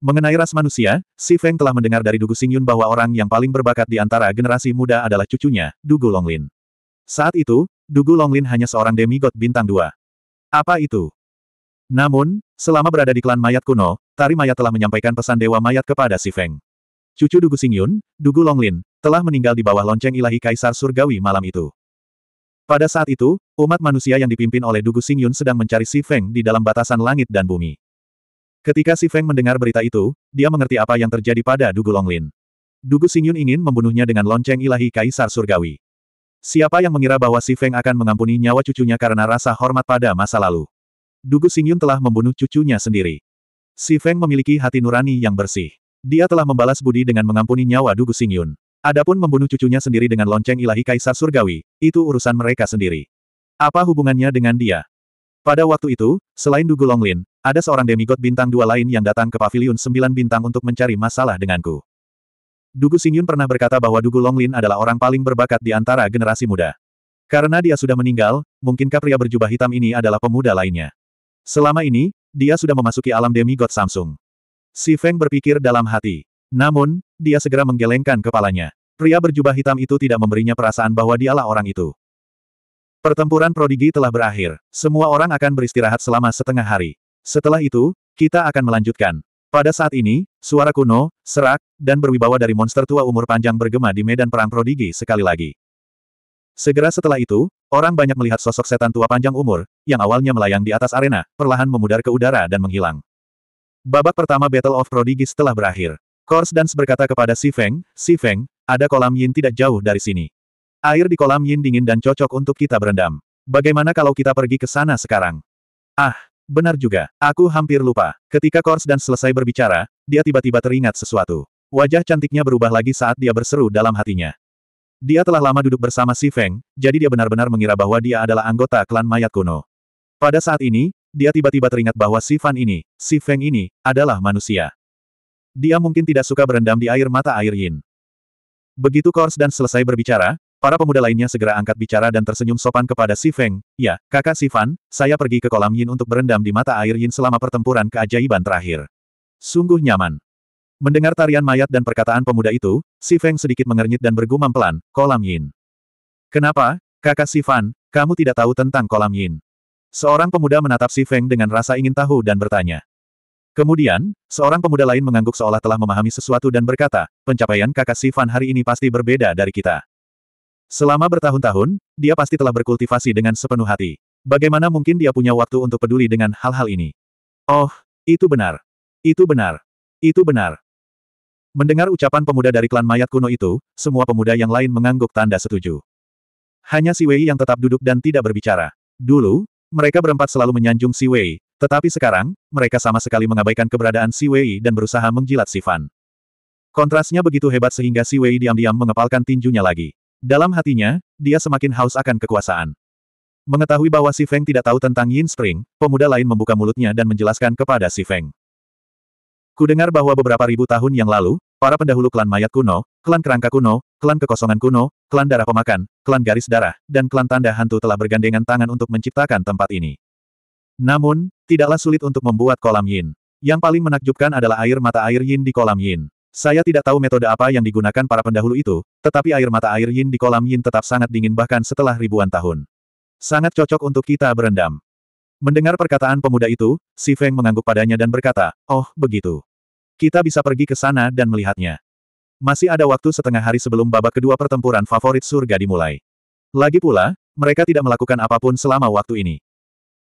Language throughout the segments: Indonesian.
Mengenai ras manusia, Si Feng telah mendengar dari Dugu Xingyun bahwa orang yang paling berbakat di antara generasi muda adalah cucunya, Dugu Longlin. Saat itu, Dugu Longlin hanya seorang demigod bintang dua. Apa itu? Namun, selama berada di klan mayat kuno, Tari Mayat telah menyampaikan pesan Dewa Mayat kepada Si Feng. Cucu Dugu Xingyun, Dugu Longlin, telah meninggal di bawah lonceng ilahi Kaisar Surgawi malam itu. Pada saat itu, umat manusia yang dipimpin oleh Dugu Xingyun sedang mencari Si Feng di dalam batasan langit dan bumi. Ketika Si Feng mendengar berita itu, dia mengerti apa yang terjadi pada Dugu Longlin. Dugu Xingyun ingin membunuhnya dengan lonceng ilahi Kaisar Surgawi. Siapa yang mengira bahwa Si Feng akan mengampuni nyawa cucunya karena rasa hormat pada masa lalu? Dugu Xingyun telah membunuh cucunya sendiri. Si Feng memiliki hati nurani yang bersih. Dia telah membalas budi dengan mengampuni nyawa Dugu Xingyun. Adapun membunuh cucunya sendiri dengan lonceng ilahi Kaisar Surgawi, itu urusan mereka sendiri. Apa hubungannya dengan dia? Pada waktu itu, selain Dugu Longlin, ada seorang demigod bintang dua lain yang datang ke pavilion sembilan bintang untuk mencari masalah denganku. Dugu Xingyun pernah berkata bahwa Dugu Longlin adalah orang paling berbakat di antara generasi muda. Karena dia sudah meninggal, mungkinkah pria berjubah hitam ini adalah pemuda lainnya? Selama ini, dia sudah memasuki alam demigod Samsung. Si Feng berpikir dalam hati. Namun, dia segera menggelengkan kepalanya. Pria berjubah hitam itu tidak memberinya perasaan bahwa dialah orang itu. Pertempuran prodigi telah berakhir. Semua orang akan beristirahat selama setengah hari. Setelah itu, kita akan melanjutkan. Pada saat ini, suara kuno, serak, dan berwibawa dari monster tua umur panjang bergema di medan perang prodigi sekali lagi. Segera setelah itu, orang banyak melihat sosok setan tua panjang umur, yang awalnya melayang di atas arena, perlahan memudar ke udara dan menghilang. Babak pertama Battle of Prodigy setelah berakhir. Kors Dance berkata kepada Si Feng, Si Feng, ada kolam yin tidak jauh dari sini. Air di kolam yin dingin dan cocok untuk kita berendam. Bagaimana kalau kita pergi ke sana sekarang? Ah, Benar juga, aku hampir lupa. Ketika Kors dan selesai berbicara, dia tiba-tiba teringat sesuatu. Wajah cantiknya berubah lagi saat dia berseru dalam hatinya. Dia telah lama duduk bersama Si Feng, jadi dia benar-benar mengira bahwa dia adalah anggota klan mayat kuno. Pada saat ini, dia tiba-tiba teringat bahwa Si Fan ini, Si Feng ini, adalah manusia. Dia mungkin tidak suka berendam di air mata air Yin. Begitu Kors dan selesai berbicara, Para pemuda lainnya segera angkat bicara dan tersenyum sopan kepada Si Feng, ya, kakak Si Fan, saya pergi ke kolam Yin untuk berendam di mata air Yin selama pertempuran keajaiban terakhir. Sungguh nyaman. Mendengar tarian mayat dan perkataan pemuda itu, Si Feng sedikit mengernyit dan bergumam pelan, kolam Yin. Kenapa, kakak Si Fan, kamu tidak tahu tentang kolam Yin? Seorang pemuda menatap Si Feng dengan rasa ingin tahu dan bertanya. Kemudian, seorang pemuda lain mengangguk seolah telah memahami sesuatu dan berkata, pencapaian kakak Si hari ini pasti berbeda dari kita. Selama bertahun-tahun, dia pasti telah berkultivasi dengan sepenuh hati. Bagaimana mungkin dia punya waktu untuk peduli dengan hal-hal ini? Oh, itu benar. Itu benar. Itu benar. Mendengar ucapan pemuda dari klan mayat kuno itu, semua pemuda yang lain mengangguk tanda setuju. Hanya Si Wei yang tetap duduk dan tidak berbicara. Dulu, mereka berempat selalu menyanjung Si Wei, tetapi sekarang, mereka sama sekali mengabaikan keberadaan Si Wei dan berusaha menjilat Si Fan. Kontrasnya begitu hebat sehingga Si Wei diam-diam mengepalkan tinjunya lagi. Dalam hatinya, dia semakin haus akan kekuasaan. Mengetahui bahwa Si Feng tidak tahu tentang Yin Spring, pemuda lain membuka mulutnya dan menjelaskan kepada Si Feng. Ku bahwa beberapa ribu tahun yang lalu, para pendahulu klan mayat kuno, klan kerangka kuno, klan kekosongan kuno, klan darah pemakan, klan garis darah, dan klan tanda hantu telah bergandengan tangan untuk menciptakan tempat ini. Namun, tidaklah sulit untuk membuat kolam Yin. Yang paling menakjubkan adalah air mata air Yin di kolam Yin. Saya tidak tahu metode apa yang digunakan para pendahulu itu, tetapi air mata air yin di kolam yin tetap sangat dingin bahkan setelah ribuan tahun. Sangat cocok untuk kita berendam. Mendengar perkataan pemuda itu, Si Feng mengangguk padanya dan berkata, Oh, begitu. Kita bisa pergi ke sana dan melihatnya. Masih ada waktu setengah hari sebelum babak kedua pertempuran favorit surga dimulai. Lagi pula, mereka tidak melakukan apapun selama waktu ini.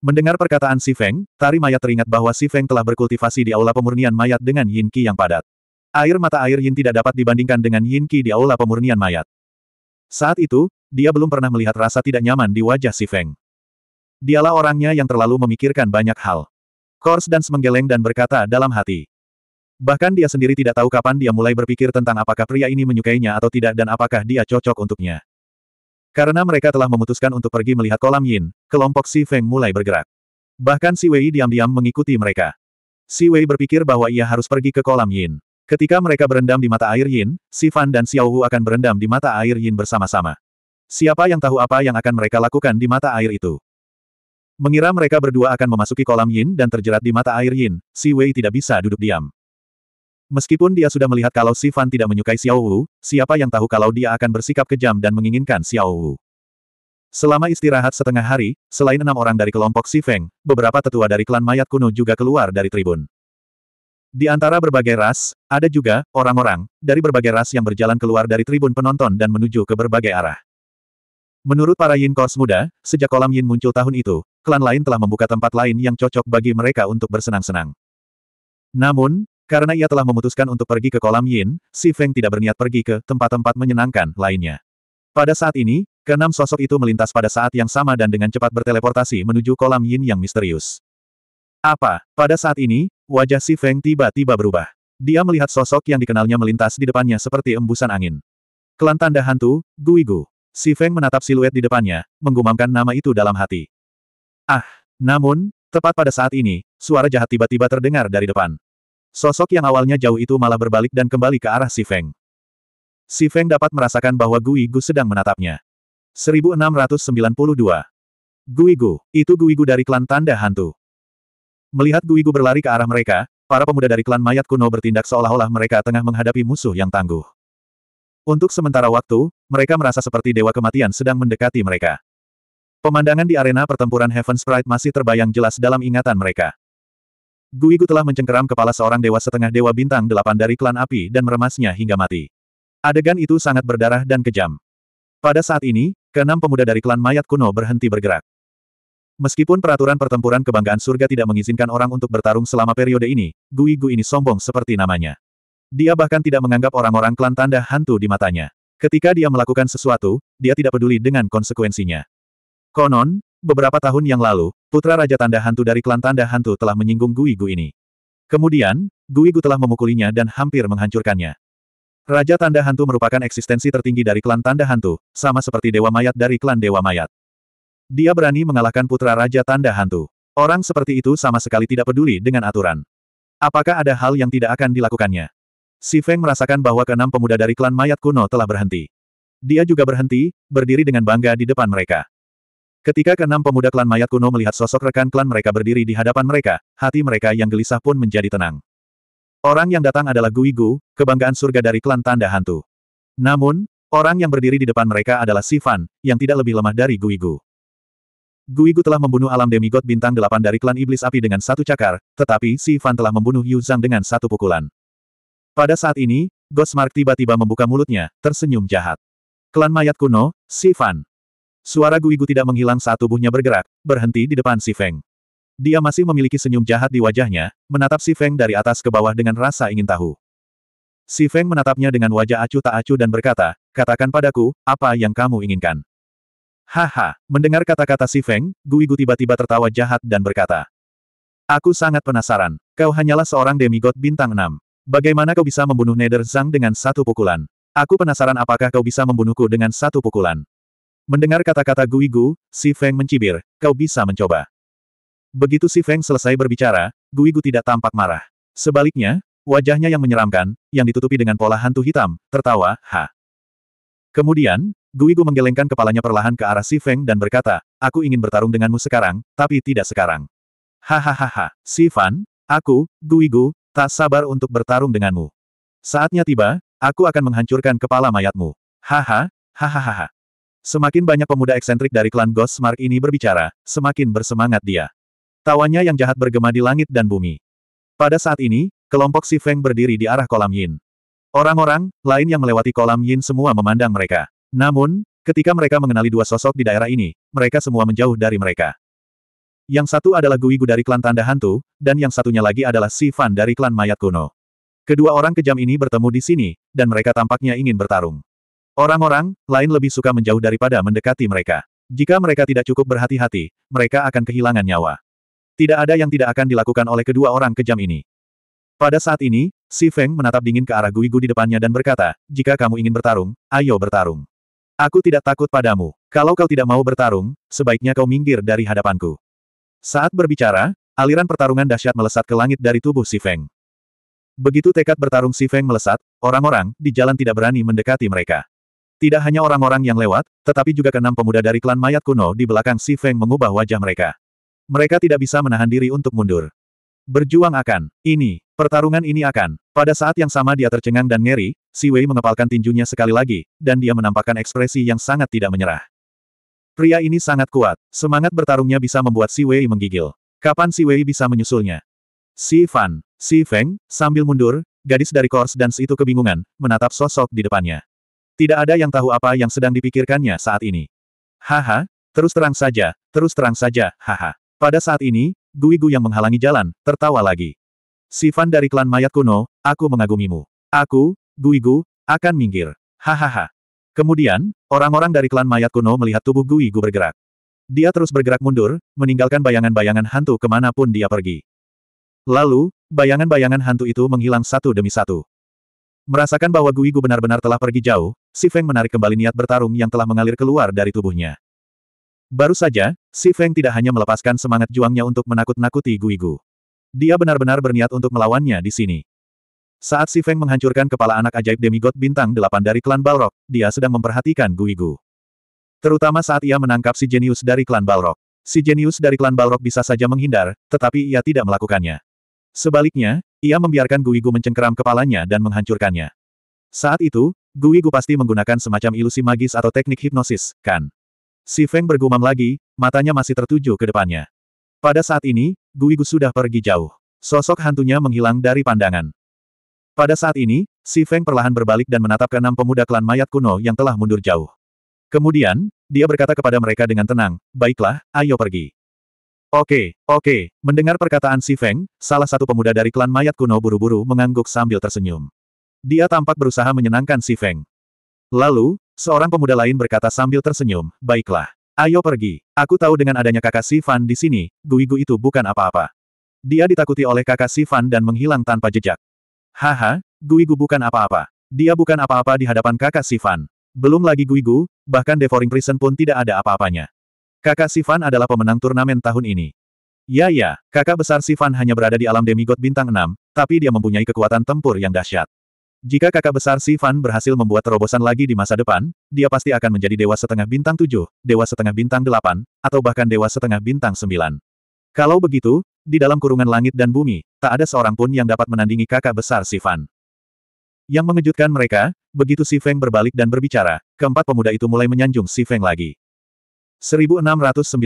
Mendengar perkataan Si Feng, Tari Mayat teringat bahwa Si Feng telah berkultivasi di aula pemurnian mayat dengan yin qi yang padat. Air mata air Yin tidak dapat dibandingkan dengan Yin Qi di aula pemurnian mayat. Saat itu, dia belum pernah melihat rasa tidak nyaman di wajah si Feng. Dialah orangnya yang terlalu memikirkan banyak hal. Kors dan semenggeleng dan berkata dalam hati. Bahkan dia sendiri tidak tahu kapan dia mulai berpikir tentang apakah pria ini menyukainya atau tidak dan apakah dia cocok untuknya. Karena mereka telah memutuskan untuk pergi melihat kolam Yin, kelompok Si Feng mulai bergerak. Bahkan Si Wei diam-diam mengikuti mereka. Si Wei berpikir bahwa ia harus pergi ke kolam Yin. Ketika mereka berendam di mata air Yin, Sifan dan Xiao Wu akan berendam di mata air Yin bersama-sama. Siapa yang tahu apa yang akan mereka lakukan di mata air itu? Mengira mereka berdua akan memasuki kolam Yin dan terjerat di mata air Yin, Si Wei tidak bisa duduk diam. Meskipun dia sudah melihat kalau Sifan tidak menyukai Xiao Wu, siapa yang tahu kalau dia akan bersikap kejam dan menginginkan Xiao Wu? Selama istirahat setengah hari, selain enam orang dari kelompok Si Feng, beberapa tetua dari klan mayat kuno juga keluar dari tribun. Di antara berbagai ras, ada juga orang-orang dari berbagai ras yang berjalan keluar dari tribun penonton dan menuju ke berbagai arah. Menurut para Yin Kors muda, sejak kolam Yin muncul tahun itu, klan lain telah membuka tempat lain yang cocok bagi mereka untuk bersenang-senang. Namun, karena ia telah memutuskan untuk pergi ke kolam Yin, Si Feng tidak berniat pergi ke tempat-tempat menyenangkan lainnya. Pada saat ini, keenam sosok itu melintas pada saat yang sama dan dengan cepat berteleportasi menuju kolam Yin yang misterius. Apa? Pada saat ini, wajah Si Feng tiba-tiba berubah. Dia melihat sosok yang dikenalnya melintas di depannya seperti embusan angin. Klan tanda hantu, Guigu. Si Feng menatap siluet di depannya, menggumamkan nama itu dalam hati. Ah! Namun, tepat pada saat ini, suara jahat tiba-tiba terdengar dari depan. Sosok yang awalnya jauh itu malah berbalik dan kembali ke arah Si Feng. Si Feng dapat merasakan bahwa Guigu sedang menatapnya. 1692. Guigu, itu Guigu dari klan Tanda Hantu. Melihat Guigu berlari ke arah mereka, para pemuda dari klan mayat kuno bertindak seolah-olah mereka tengah menghadapi musuh yang tangguh. Untuk sementara waktu, mereka merasa seperti dewa kematian sedang mendekati mereka. Pemandangan di arena pertempuran Heaven Sprite masih terbayang jelas dalam ingatan mereka. Guigu telah mencengkeram kepala seorang dewa setengah dewa bintang delapan dari klan api dan meremasnya hingga mati. Adegan itu sangat berdarah dan kejam. Pada saat ini, keenam pemuda dari klan mayat kuno berhenti bergerak. Meskipun peraturan pertempuran kebanggaan surga tidak mengizinkan orang untuk bertarung selama periode ini, Gui Gu ini sombong seperti namanya. Dia bahkan tidak menganggap orang-orang klan tanda hantu di matanya. Ketika dia melakukan sesuatu, dia tidak peduli dengan konsekuensinya. Konon, beberapa tahun yang lalu, putra Raja Tanda Hantu dari klan Tanda Hantu telah menyinggung Gui Gu ini. Kemudian, Gui Gu telah memukulinya dan hampir menghancurkannya. Raja Tanda Hantu merupakan eksistensi tertinggi dari klan Tanda Hantu, sama seperti Dewa Mayat dari klan Dewa Mayat. Dia berani mengalahkan putra Raja Tanda Hantu. Orang seperti itu sama sekali tidak peduli dengan aturan. Apakah ada hal yang tidak akan dilakukannya? Si Feng merasakan bahwa keenam pemuda dari klan mayat kuno telah berhenti. Dia juga berhenti, berdiri dengan bangga di depan mereka. Ketika keenam pemuda klan mayat kuno melihat sosok rekan klan mereka berdiri di hadapan mereka, hati mereka yang gelisah pun menjadi tenang. Orang yang datang adalah Gui Gu, kebanggaan surga dari klan Tanda Hantu. Namun, orang yang berdiri di depan mereka adalah Sifan, yang tidak lebih lemah dari Gui Gu. Guigu telah membunuh alam demigod bintang delapan dari klan iblis api dengan satu cakar, tetapi Si Fan telah membunuh Yu Zhang dengan satu pukulan. Pada saat ini, Gosmark tiba-tiba membuka mulutnya, tersenyum jahat. Klan mayat kuno, Si Fan. Suara Guigu tidak menghilang saat tubuhnya bergerak, berhenti di depan Si Feng. Dia masih memiliki senyum jahat di wajahnya, menatap Si Feng dari atas ke bawah dengan rasa ingin tahu. Si Feng menatapnya dengan wajah acuh tak acuh dan berkata, katakan padaku, apa yang kamu inginkan. Haha, mendengar kata-kata si Feng, Gui Gu tiba-tiba tertawa jahat dan berkata. Aku sangat penasaran, kau hanyalah seorang demigod bintang enam. Bagaimana kau bisa membunuh Nether Zhang dengan satu pukulan? Aku penasaran apakah kau bisa membunuhku dengan satu pukulan. Mendengar kata-kata Gui Gu, si Feng mencibir, kau bisa mencoba. Begitu si Feng selesai berbicara, Gui Gu tidak tampak marah. Sebaliknya, wajahnya yang menyeramkan, yang ditutupi dengan pola hantu hitam, tertawa, ha. Kemudian, Guigu menggelengkan kepalanya perlahan ke arah Si Feng dan berkata, aku ingin bertarung denganmu sekarang, tapi tidak sekarang. Hahaha, Si Fan, aku, Guigu, tak sabar untuk bertarung denganmu. Saatnya tiba, aku akan menghancurkan kepala mayatmu. Haha, hahaha. Semakin banyak pemuda eksentrik dari klan Ghost Mark ini berbicara, semakin bersemangat dia. Tawanya yang jahat bergema di langit dan bumi. Pada saat ini, kelompok Si Feng berdiri di arah kolam Yin. Orang-orang lain yang melewati kolam Yin semua memandang mereka. Namun, ketika mereka mengenali dua sosok di daerah ini, mereka semua menjauh dari mereka. Yang satu adalah Guigu dari klan Tanda Hantu, dan yang satunya lagi adalah Si Fan dari klan Mayat Kuno. Kedua orang kejam ini bertemu di sini, dan mereka tampaknya ingin bertarung. Orang-orang lain lebih suka menjauh daripada mendekati mereka. Jika mereka tidak cukup berhati-hati, mereka akan kehilangan nyawa. Tidak ada yang tidak akan dilakukan oleh kedua orang kejam ini. Pada saat ini, Si Feng menatap dingin ke arah Guigu di depannya dan berkata, jika kamu ingin bertarung, ayo bertarung. Aku tidak takut padamu. Kalau kau tidak mau bertarung, sebaiknya kau minggir dari hadapanku. Saat berbicara, aliran pertarungan dahsyat melesat ke langit dari tubuh Si Feng. Begitu tekad bertarung Si Feng melesat, orang-orang di jalan tidak berani mendekati mereka. Tidak hanya orang-orang yang lewat, tetapi juga keenam pemuda dari klan mayat kuno di belakang Si Feng mengubah wajah mereka. Mereka tidak bisa menahan diri untuk mundur. Berjuang akan, ini, Pertarungan ini akan, pada saat yang sama dia tercengang dan ngeri, Si Wei mengepalkan tinjunya sekali lagi, dan dia menampakkan ekspresi yang sangat tidak menyerah. Pria ini sangat kuat, semangat bertarungnya bisa membuat Si Wei menggigil. Kapan Si Wei bisa menyusulnya? Si Fan, Si Feng, sambil mundur, gadis dari Kors dan itu kebingungan, menatap sosok di depannya. Tidak ada yang tahu apa yang sedang dipikirkannya saat ini. Haha, terus terang saja, terus terang saja, haha. Pada saat ini, Gui Gu yang menghalangi jalan, tertawa lagi. Sifan dari klan mayat kuno, aku mengagumimu. Aku, Guigu, akan minggir. Hahaha. Kemudian, orang-orang dari klan mayat kuno melihat tubuh Guigu bergerak. Dia terus bergerak mundur, meninggalkan bayangan-bayangan hantu kemanapun dia pergi. Lalu, bayangan-bayangan hantu itu menghilang satu demi satu. Merasakan bahwa Guigu benar-benar telah pergi jauh, Si Feng menarik kembali niat bertarung yang telah mengalir keluar dari tubuhnya. Baru saja, Si Feng tidak hanya melepaskan semangat juangnya untuk menakut-nakuti Guigu. Dia benar-benar berniat untuk melawannya di sini. Saat Si Feng menghancurkan kepala anak ajaib demigod bintang delapan dari klan Balrog, dia sedang memperhatikan Guigu. Terutama saat ia menangkap si jenius dari klan Balrog. Si jenius dari klan Balrog bisa saja menghindar, tetapi ia tidak melakukannya. Sebaliknya, ia membiarkan Guigu mencengkeram kepalanya dan menghancurkannya. Saat itu, Guigu pasti menggunakan semacam ilusi magis atau teknik hipnosis, kan? Si Feng bergumam lagi, matanya masih tertuju ke depannya. Pada saat ini, Guigu sudah pergi jauh. Sosok hantunya menghilang dari pandangan. Pada saat ini, Si Feng perlahan berbalik dan menatap enam pemuda klan mayat kuno yang telah mundur jauh. Kemudian, dia berkata kepada mereka dengan tenang, baiklah, ayo pergi. Oke, oke, mendengar perkataan Si Feng, salah satu pemuda dari klan mayat kuno buru-buru mengangguk sambil tersenyum. Dia tampak berusaha menyenangkan Si Feng. Lalu, seorang pemuda lain berkata sambil tersenyum, baiklah. Ayo pergi. Aku tahu dengan adanya kakak Sivan di sini, Guigu itu bukan apa-apa. Dia ditakuti oleh kakak Sivan dan menghilang tanpa jejak. Haha, Guigu bukan apa-apa. Dia bukan apa-apa di hadapan kakak Sivan. Belum lagi Guigu, bahkan Devouring Prison pun tidak ada apa-apanya. Kakak Sivan adalah pemenang turnamen tahun ini. Ya ya, kakak besar Sivan hanya berada di alam demigod bintang 6, tapi dia mempunyai kekuatan tempur yang dahsyat. Jika kakak besar Si Fan berhasil membuat terobosan lagi di masa depan, dia pasti akan menjadi dewa setengah bintang tujuh, dewa setengah bintang delapan, atau bahkan dewa setengah bintang sembilan. Kalau begitu, di dalam kurungan langit dan bumi, tak ada seorang pun yang dapat menandingi kakak besar Si Fan. Yang mengejutkan mereka, begitu Si Feng berbalik dan berbicara, keempat pemuda itu mulai menyanjung Si Feng lagi. 1693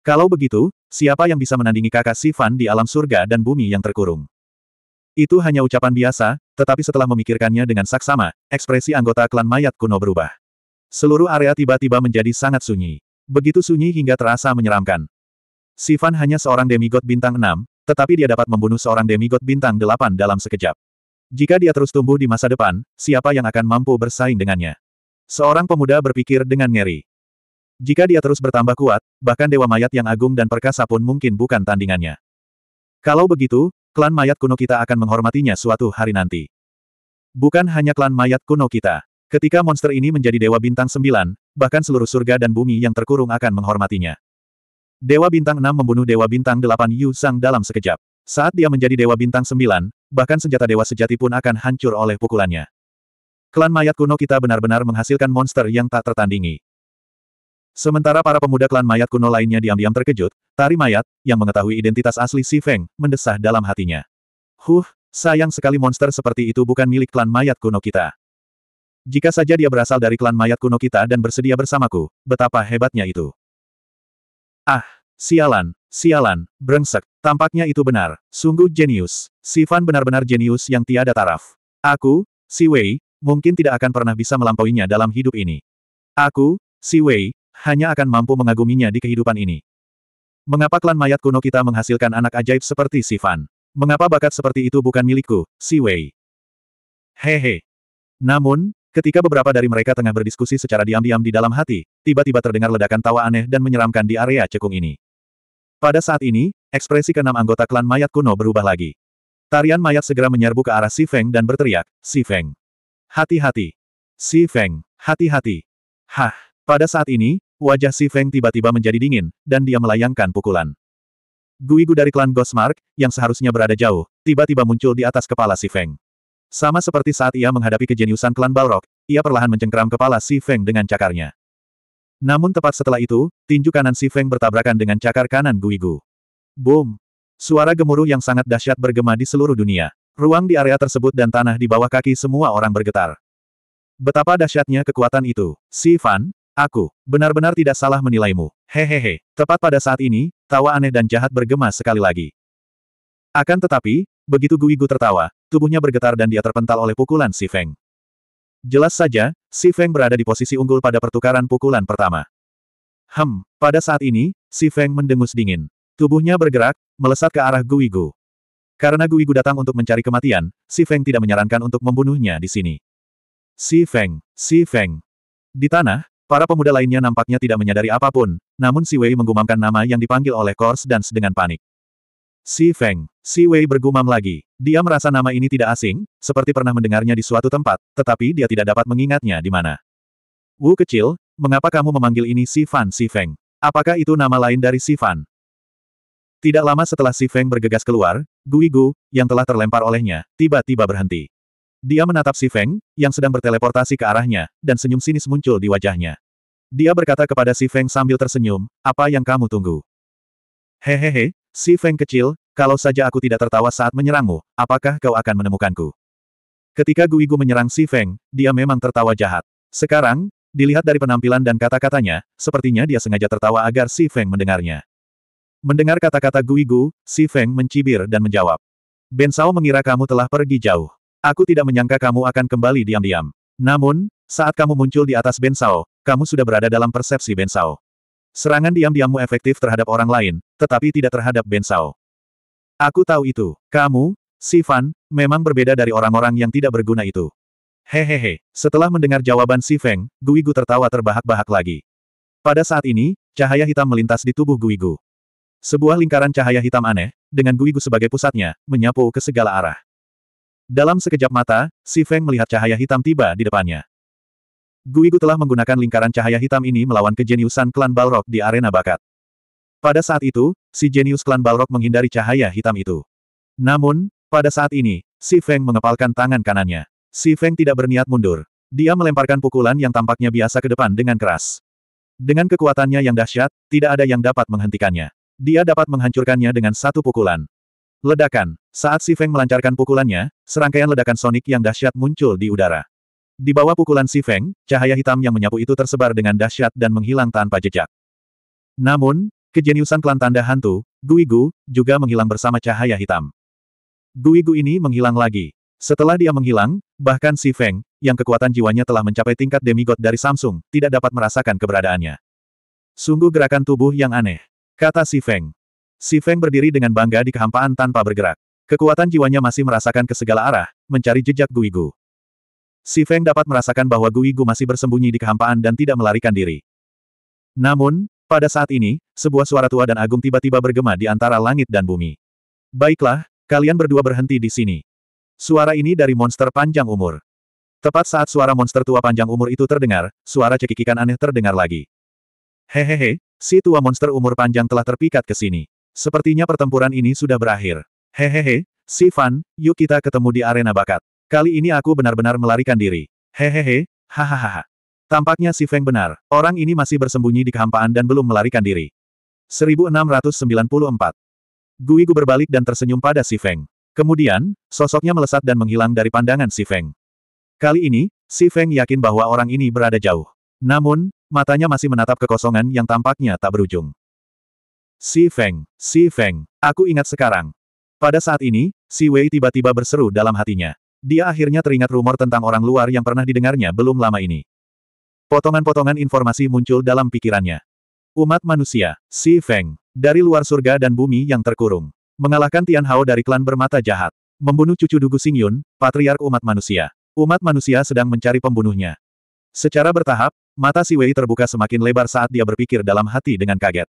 Kalau begitu, siapa yang bisa menandingi kakak Si Fan di alam surga dan bumi yang terkurung? Itu hanya ucapan biasa, tetapi setelah memikirkannya dengan saksama, ekspresi anggota klan mayat kuno berubah. Seluruh area tiba-tiba menjadi sangat sunyi. Begitu sunyi hingga terasa menyeramkan. Sivan hanya seorang demigod bintang 6, tetapi dia dapat membunuh seorang demigod bintang 8 dalam sekejap. Jika dia terus tumbuh di masa depan, siapa yang akan mampu bersaing dengannya? Seorang pemuda berpikir dengan ngeri. Jika dia terus bertambah kuat, bahkan Dewa Mayat yang agung dan perkasa pun mungkin bukan tandingannya. Kalau begitu, Klan mayat kuno kita akan menghormatinya suatu hari nanti. Bukan hanya klan mayat kuno kita. Ketika monster ini menjadi Dewa Bintang Sembilan, bahkan seluruh surga dan bumi yang terkurung akan menghormatinya. Dewa Bintang enam membunuh Dewa Bintang delapan Yu Sang dalam sekejap. Saat dia menjadi Dewa Bintang Sembilan, bahkan senjata Dewa Sejati pun akan hancur oleh pukulannya. Klan mayat kuno kita benar-benar menghasilkan monster yang tak tertandingi. Sementara para pemuda klan mayat kuno lainnya diam-diam terkejut, tari mayat, yang mengetahui identitas asli Si Feng, mendesah dalam hatinya. Huh, sayang sekali monster seperti itu bukan milik klan mayat kuno kita. Jika saja dia berasal dari klan mayat kuno kita dan bersedia bersamaku, betapa hebatnya itu. Ah, sialan, sialan, brengsek, tampaknya itu benar, sungguh jenius. Si Fan benar-benar jenius yang tiada taraf. Aku, Si Wei, mungkin tidak akan pernah bisa melampauinya dalam hidup ini. Aku, Si Wei, hanya akan mampu mengaguminya di kehidupan ini. Mengapa klan mayat kuno kita menghasilkan anak ajaib seperti si Mengapa bakat seperti itu bukan milikku, si Wei? Hehe. Namun, ketika beberapa dari mereka tengah berdiskusi secara diam-diam di dalam hati, tiba-tiba terdengar ledakan tawa aneh dan menyeramkan di area cekung ini. Pada saat ini, ekspresi keenam anggota klan mayat kuno berubah lagi. Tarian mayat segera menyerbu ke arah Si Feng dan berteriak, Si Feng. Hati-hati. Si Feng, hati-hati. Hah. Pada saat ini, wajah Si Feng tiba-tiba menjadi dingin, dan dia melayangkan pukulan. Guigu dari klan Gosmark, yang seharusnya berada jauh, tiba-tiba muncul di atas kepala Si Feng. Sama seperti saat ia menghadapi kejeniusan klan Balrog, ia perlahan mencengkram kepala Si Feng dengan cakarnya. Namun tepat setelah itu, tinju kanan Si Feng bertabrakan dengan cakar kanan Guigu. Boom! Suara gemuruh yang sangat dahsyat bergema di seluruh dunia. Ruang di area tersebut dan tanah di bawah kaki semua orang bergetar. Betapa dahsyatnya kekuatan itu. Si Fan, Aku, benar-benar tidak salah menilaimu. Hehehe. Tepat pada saat ini, tawa aneh dan jahat bergema sekali lagi. Akan tetapi, begitu Guigu tertawa, tubuhnya bergetar dan dia terpental oleh pukulan Si Feng. Jelas saja, Si Feng berada di posisi unggul pada pertukaran pukulan pertama. Hem, pada saat ini, Si Feng mendengus dingin. Tubuhnya bergerak, melesat ke arah Guigu. Karena Guigu datang untuk mencari kematian, Si Feng tidak menyarankan untuk membunuhnya di sini. Si Feng, Si Feng. Di tanah, Para pemuda lainnya nampaknya tidak menyadari apapun, namun Si Wei menggumamkan nama yang dipanggil oleh Kors dan dengan panik. Si Feng, Si Wei bergumam lagi. Dia merasa nama ini tidak asing, seperti pernah mendengarnya di suatu tempat, tetapi dia tidak dapat mengingatnya di mana. Wu kecil, mengapa kamu memanggil ini Si Fan Si Feng? Apakah itu nama lain dari Si Fan? Tidak lama setelah Si Feng bergegas keluar, Gui Gu, yang telah terlempar olehnya, tiba-tiba berhenti. Dia menatap si Feng, yang sedang berteleportasi ke arahnya, dan senyum sinis muncul di wajahnya. Dia berkata kepada si Feng sambil tersenyum, apa yang kamu tunggu? Hehehe, si Feng kecil, kalau saja aku tidak tertawa saat menyerangmu, apakah kau akan menemukanku? Ketika Guigu menyerang si Feng, dia memang tertawa jahat. Sekarang, dilihat dari penampilan dan kata-katanya, sepertinya dia sengaja tertawa agar si Feng mendengarnya. Mendengar kata-kata Guigu, si Feng mencibir dan menjawab. Ben Sao mengira kamu telah pergi jauh. Aku tidak menyangka kamu akan kembali diam-diam. Namun, saat kamu muncul di atas Bensao, kamu sudah berada dalam persepsi Bensao. Serangan diam-diammu efektif terhadap orang lain, tetapi tidak terhadap Bensao. Aku tahu itu. Kamu, Sifan, memang berbeda dari orang-orang yang tidak berguna itu. Hehehe, setelah mendengar jawaban Si Feng, Guigu tertawa terbahak-bahak lagi. Pada saat ini, cahaya hitam melintas di tubuh Guigu. Sebuah lingkaran cahaya hitam aneh, dengan Guigu sebagai pusatnya, menyapu ke segala arah. Dalam sekejap mata, Si Feng melihat cahaya hitam tiba di depannya. Guigu telah menggunakan lingkaran cahaya hitam ini melawan kejeniusan klan Balrog di arena bakat. Pada saat itu, si jenius klan Balrog menghindari cahaya hitam itu. Namun, pada saat ini, Si Feng mengepalkan tangan kanannya. Si Feng tidak berniat mundur. Dia melemparkan pukulan yang tampaknya biasa ke depan dengan keras. Dengan kekuatannya yang dahsyat, tidak ada yang dapat menghentikannya. Dia dapat menghancurkannya dengan satu pukulan. Ledakan. Saat Si Feng melancarkan pukulannya, serangkaian ledakan sonik yang dahsyat muncul di udara. Di bawah pukulan Si Feng, cahaya hitam yang menyapu itu tersebar dengan dahsyat dan menghilang tanpa jejak. Namun, kejeniusan klan tanda hantu, Gui juga menghilang bersama cahaya hitam. Gui ini menghilang lagi. Setelah dia menghilang, bahkan Si Feng, yang kekuatan jiwanya telah mencapai tingkat demigod dari Samsung, tidak dapat merasakan keberadaannya. Sungguh gerakan tubuh yang aneh, kata Si Feng. Si Feng berdiri dengan bangga di kehampaan tanpa bergerak. Kekuatan jiwanya masih merasakan ke segala arah, mencari jejak Guigu. Si Feng dapat merasakan bahwa Guigu masih bersembunyi di kehampaan dan tidak melarikan diri. Namun, pada saat ini, sebuah suara tua dan agung tiba-tiba bergema di antara langit dan bumi. Baiklah, kalian berdua berhenti di sini. Suara ini dari monster panjang umur. Tepat saat suara monster tua panjang umur itu terdengar, suara cekikikan aneh terdengar lagi. Hehehe, si tua monster umur panjang telah terpikat ke sini. Sepertinya pertempuran ini sudah berakhir. Hehehe, Si Fan, yuk kita ketemu di arena bakat. Kali ini aku benar-benar melarikan diri. Hehehe, hahaha. Tampaknya si Feng benar, orang ini masih bersembunyi di kehampaan dan belum melarikan diri. 1694. Gui Gu berbalik dan tersenyum pada si Feng. Kemudian, sosoknya melesat dan menghilang dari pandangan si Feng. Kali ini, si Feng yakin bahwa orang ini berada jauh. Namun, matanya masih menatap kekosongan yang tampaknya tak berujung. Si Feng, si Feng, aku ingat sekarang, pada saat ini, Si Wei tiba-tiba berseru dalam hatinya. Dia akhirnya teringat rumor tentang orang luar yang pernah didengarnya belum lama ini. Potongan-potongan informasi muncul dalam pikirannya. Umat manusia, Si Feng, dari luar surga dan bumi yang terkurung. Mengalahkan Tian Hao dari klan bermata jahat. Membunuh cucu Dugu Sing Yun, patriark umat manusia. Umat manusia sedang mencari pembunuhnya. Secara bertahap, mata Si Wei terbuka semakin lebar saat dia berpikir dalam hati dengan kaget.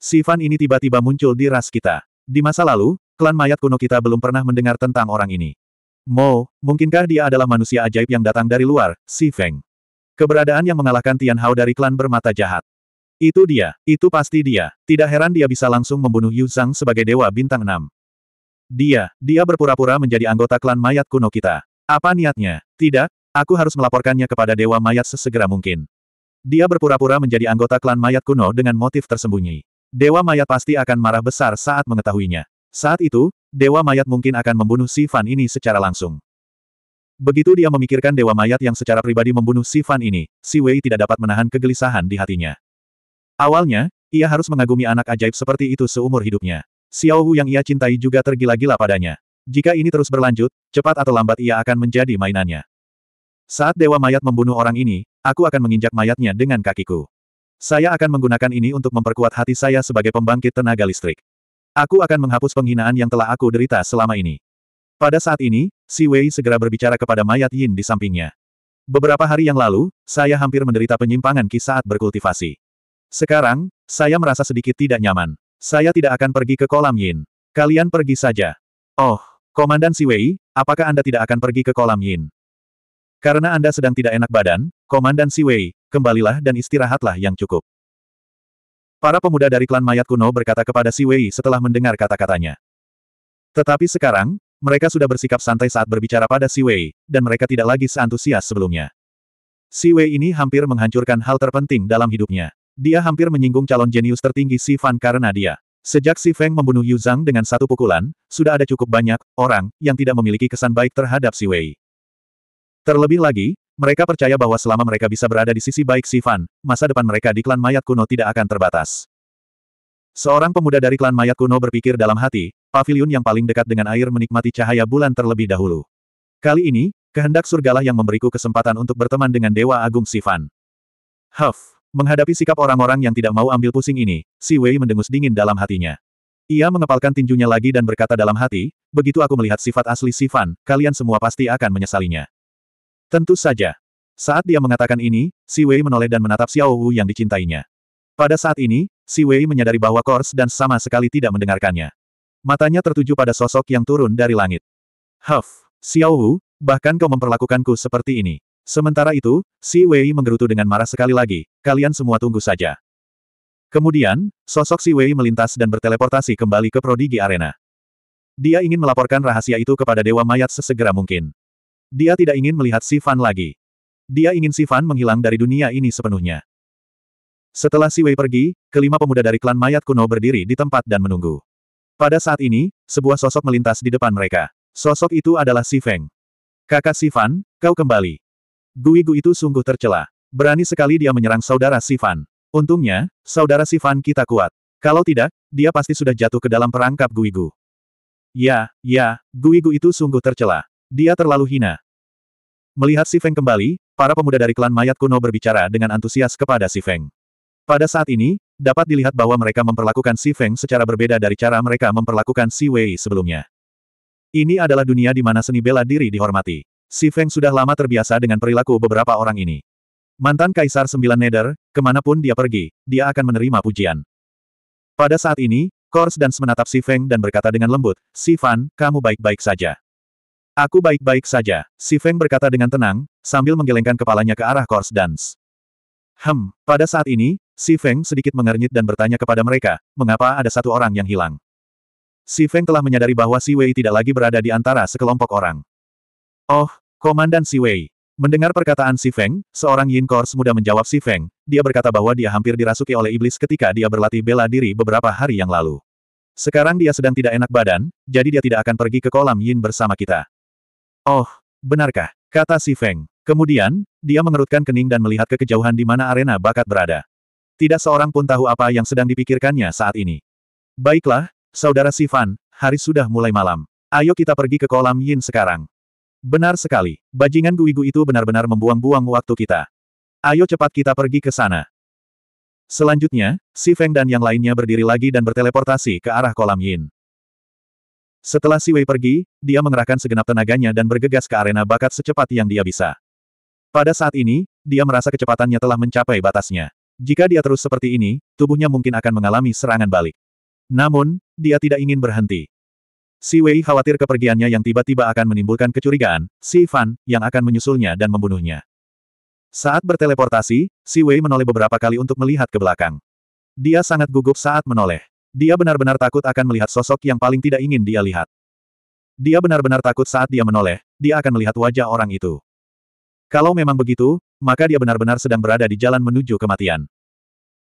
Si Fan ini tiba-tiba muncul di ras kita. Di masa lalu, Klan mayat kuno kita belum pernah mendengar tentang orang ini. Mo, mungkinkah dia adalah manusia ajaib yang datang dari luar, si Feng? Keberadaan yang mengalahkan Tian Hao dari klan bermata jahat. Itu dia, itu pasti dia. Tidak heran dia bisa langsung membunuh Yu Zhang sebagai dewa bintang 6. Dia, dia berpura-pura menjadi anggota klan mayat kuno kita. Apa niatnya? Tidak, aku harus melaporkannya kepada dewa mayat sesegera mungkin. Dia berpura-pura menjadi anggota klan mayat kuno dengan motif tersembunyi. Dewa mayat pasti akan marah besar saat mengetahuinya. Saat itu, Dewa Mayat mungkin akan membunuh si Fan ini secara langsung. Begitu dia memikirkan Dewa Mayat yang secara pribadi membunuh si Fan ini, si Wei tidak dapat menahan kegelisahan di hatinya. Awalnya, ia harus mengagumi anak ajaib seperti itu seumur hidupnya. Xiao Wu yang ia cintai juga tergila-gila padanya. Jika ini terus berlanjut, cepat atau lambat ia akan menjadi mainannya. Saat Dewa Mayat membunuh orang ini, aku akan menginjak mayatnya dengan kakiku. Saya akan menggunakan ini untuk memperkuat hati saya sebagai pembangkit tenaga listrik. Aku akan menghapus penghinaan yang telah aku derita selama ini. Pada saat ini, Si Wei segera berbicara kepada mayat Yin di sampingnya. Beberapa hari yang lalu, saya hampir menderita penyimpangan ki saat berkultivasi. Sekarang, saya merasa sedikit tidak nyaman. Saya tidak akan pergi ke kolam Yin. Kalian pergi saja. Oh, Komandan Si Wei, apakah Anda tidak akan pergi ke kolam Yin? Karena Anda sedang tidak enak badan, Komandan Si Wei, kembalilah dan istirahatlah yang cukup. Para pemuda dari klan mayat kuno berkata kepada Si Wei setelah mendengar kata-katanya. Tetapi sekarang, mereka sudah bersikap santai saat berbicara pada Si Wei, dan mereka tidak lagi seantusias sebelumnya. Si Wei ini hampir menghancurkan hal terpenting dalam hidupnya. Dia hampir menyinggung calon jenius tertinggi Si Fan karena dia. Sejak Si Feng membunuh Yu Zhang dengan satu pukulan, sudah ada cukup banyak orang yang tidak memiliki kesan baik terhadap Si Wei. Terlebih lagi, mereka percaya bahwa selama mereka bisa berada di sisi baik Sivan, masa depan mereka di klan mayat kuno tidak akan terbatas. Seorang pemuda dari klan mayat kuno berpikir dalam hati, pavilion yang paling dekat dengan air menikmati cahaya bulan terlebih dahulu. Kali ini, kehendak surgalah yang memberiku kesempatan untuk berteman dengan Dewa Agung Sivan. Huff! Menghadapi sikap orang-orang yang tidak mau ambil pusing ini, Si Wei mendengus dingin dalam hatinya. Ia mengepalkan tinjunya lagi dan berkata dalam hati, begitu aku melihat sifat asli Sivan, kalian semua pasti akan menyesalinya. Tentu saja. Saat dia mengatakan ini, Si Wei menoleh dan menatap Xiao Wu yang dicintainya. Pada saat ini, Si Wei menyadari bahwa Kors dan sama sekali tidak mendengarkannya. Matanya tertuju pada sosok yang turun dari langit. Huff, Xiao Wu, bahkan kau memperlakukanku seperti ini. Sementara itu, Si Wei menggerutu dengan marah sekali lagi, kalian semua tunggu saja. Kemudian, sosok Si Wei melintas dan berteleportasi kembali ke Prodigi Arena. Dia ingin melaporkan rahasia itu kepada Dewa Mayat sesegera mungkin. Dia tidak ingin melihat Sifan lagi. Dia ingin Sifan menghilang dari dunia ini sepenuhnya. Setelah Si Wei pergi, kelima pemuda dari klan mayat kuno berdiri di tempat dan menunggu. Pada saat ini, sebuah sosok melintas di depan mereka. Sosok itu adalah Si Feng. Kakak Sivan, kau kembali. gui Gu itu sungguh tercela. Berani sekali dia menyerang saudara Sivan. Untungnya, saudara Sivan kita kuat. Kalau tidak, dia pasti sudah jatuh ke dalam perangkap Guigu. Ya, ya, Guigu itu sungguh tercela. Dia terlalu hina. Melihat Si Feng kembali, para pemuda dari klan mayat kuno berbicara dengan antusias kepada Si Feng. Pada saat ini, dapat dilihat bahwa mereka memperlakukan Si Feng secara berbeda dari cara mereka memperlakukan Si Wei sebelumnya. Ini adalah dunia di mana seni bela diri dihormati. Si Feng sudah lama terbiasa dengan perilaku beberapa orang ini. Mantan Kaisar Sembilan Neder, kemanapun dia pergi, dia akan menerima pujian. Pada saat ini, Kors dan menatap Si Feng dan berkata dengan lembut, Si Fan, kamu baik-baik saja. Aku baik-baik saja, si Feng berkata dengan tenang, sambil menggelengkan kepalanya ke arah Kors Dance. Hem, pada saat ini, si Feng sedikit mengernyit dan bertanya kepada mereka, mengapa ada satu orang yang hilang. Si Feng telah menyadari bahwa Si Wei tidak lagi berada di antara sekelompok orang. Oh, Komandan Si Wei. Mendengar perkataan Si Feng, seorang Yin Kors muda menjawab Si Feng, dia berkata bahwa dia hampir dirasuki oleh iblis ketika dia berlatih bela diri beberapa hari yang lalu. Sekarang dia sedang tidak enak badan, jadi dia tidak akan pergi ke kolam Yin bersama kita. Oh, benarkah? Kata si Feng. Kemudian, dia mengerutkan kening dan melihat ke kejauhan di mana arena bakat berada. Tidak seorang pun tahu apa yang sedang dipikirkannya saat ini. Baiklah, saudara Sifan, hari sudah mulai malam. Ayo kita pergi ke kolam Yin sekarang. Benar sekali, bajingan Guigu itu benar-benar membuang-buang waktu kita. Ayo cepat kita pergi ke sana. Selanjutnya, Si Feng dan yang lainnya berdiri lagi dan berteleportasi ke arah kolam Yin. Setelah Si Wei pergi, dia mengerahkan segenap tenaganya dan bergegas ke arena bakat secepat yang dia bisa. Pada saat ini, dia merasa kecepatannya telah mencapai batasnya. Jika dia terus seperti ini, tubuhnya mungkin akan mengalami serangan balik. Namun, dia tidak ingin berhenti. Si Wei khawatir kepergiannya yang tiba-tiba akan menimbulkan kecurigaan, Si Fan, yang akan menyusulnya dan membunuhnya. Saat berteleportasi, Si Wei menoleh beberapa kali untuk melihat ke belakang. Dia sangat gugup saat menoleh. Dia benar-benar takut akan melihat sosok yang paling tidak ingin dia lihat. Dia benar-benar takut saat dia menoleh, dia akan melihat wajah orang itu. Kalau memang begitu, maka dia benar-benar sedang berada di jalan menuju kematian.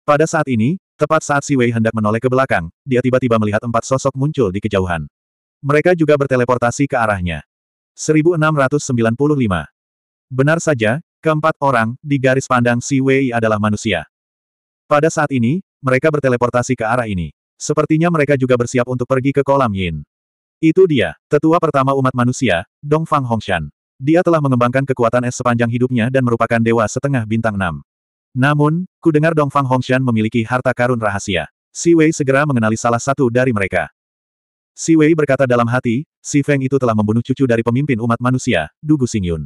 Pada saat ini, tepat saat Si Wei hendak menoleh ke belakang, dia tiba-tiba melihat empat sosok muncul di kejauhan. Mereka juga berteleportasi ke arahnya. 1695 Benar saja, keempat orang di garis pandang Si Wei adalah manusia. Pada saat ini, mereka berteleportasi ke arah ini. Sepertinya mereka juga bersiap untuk pergi ke kolam Yin. Itu dia, tetua pertama umat manusia, Dong Fang Hongshan. Dia telah mengembangkan kekuatan es sepanjang hidupnya dan merupakan dewa setengah bintang enam. Namun, ku dengar Dong Fang Hongshan memiliki harta karun rahasia. Si Wei segera mengenali salah satu dari mereka. Si Wei berkata dalam hati, si Feng itu telah membunuh cucu dari pemimpin umat manusia, Dugu Xingyun.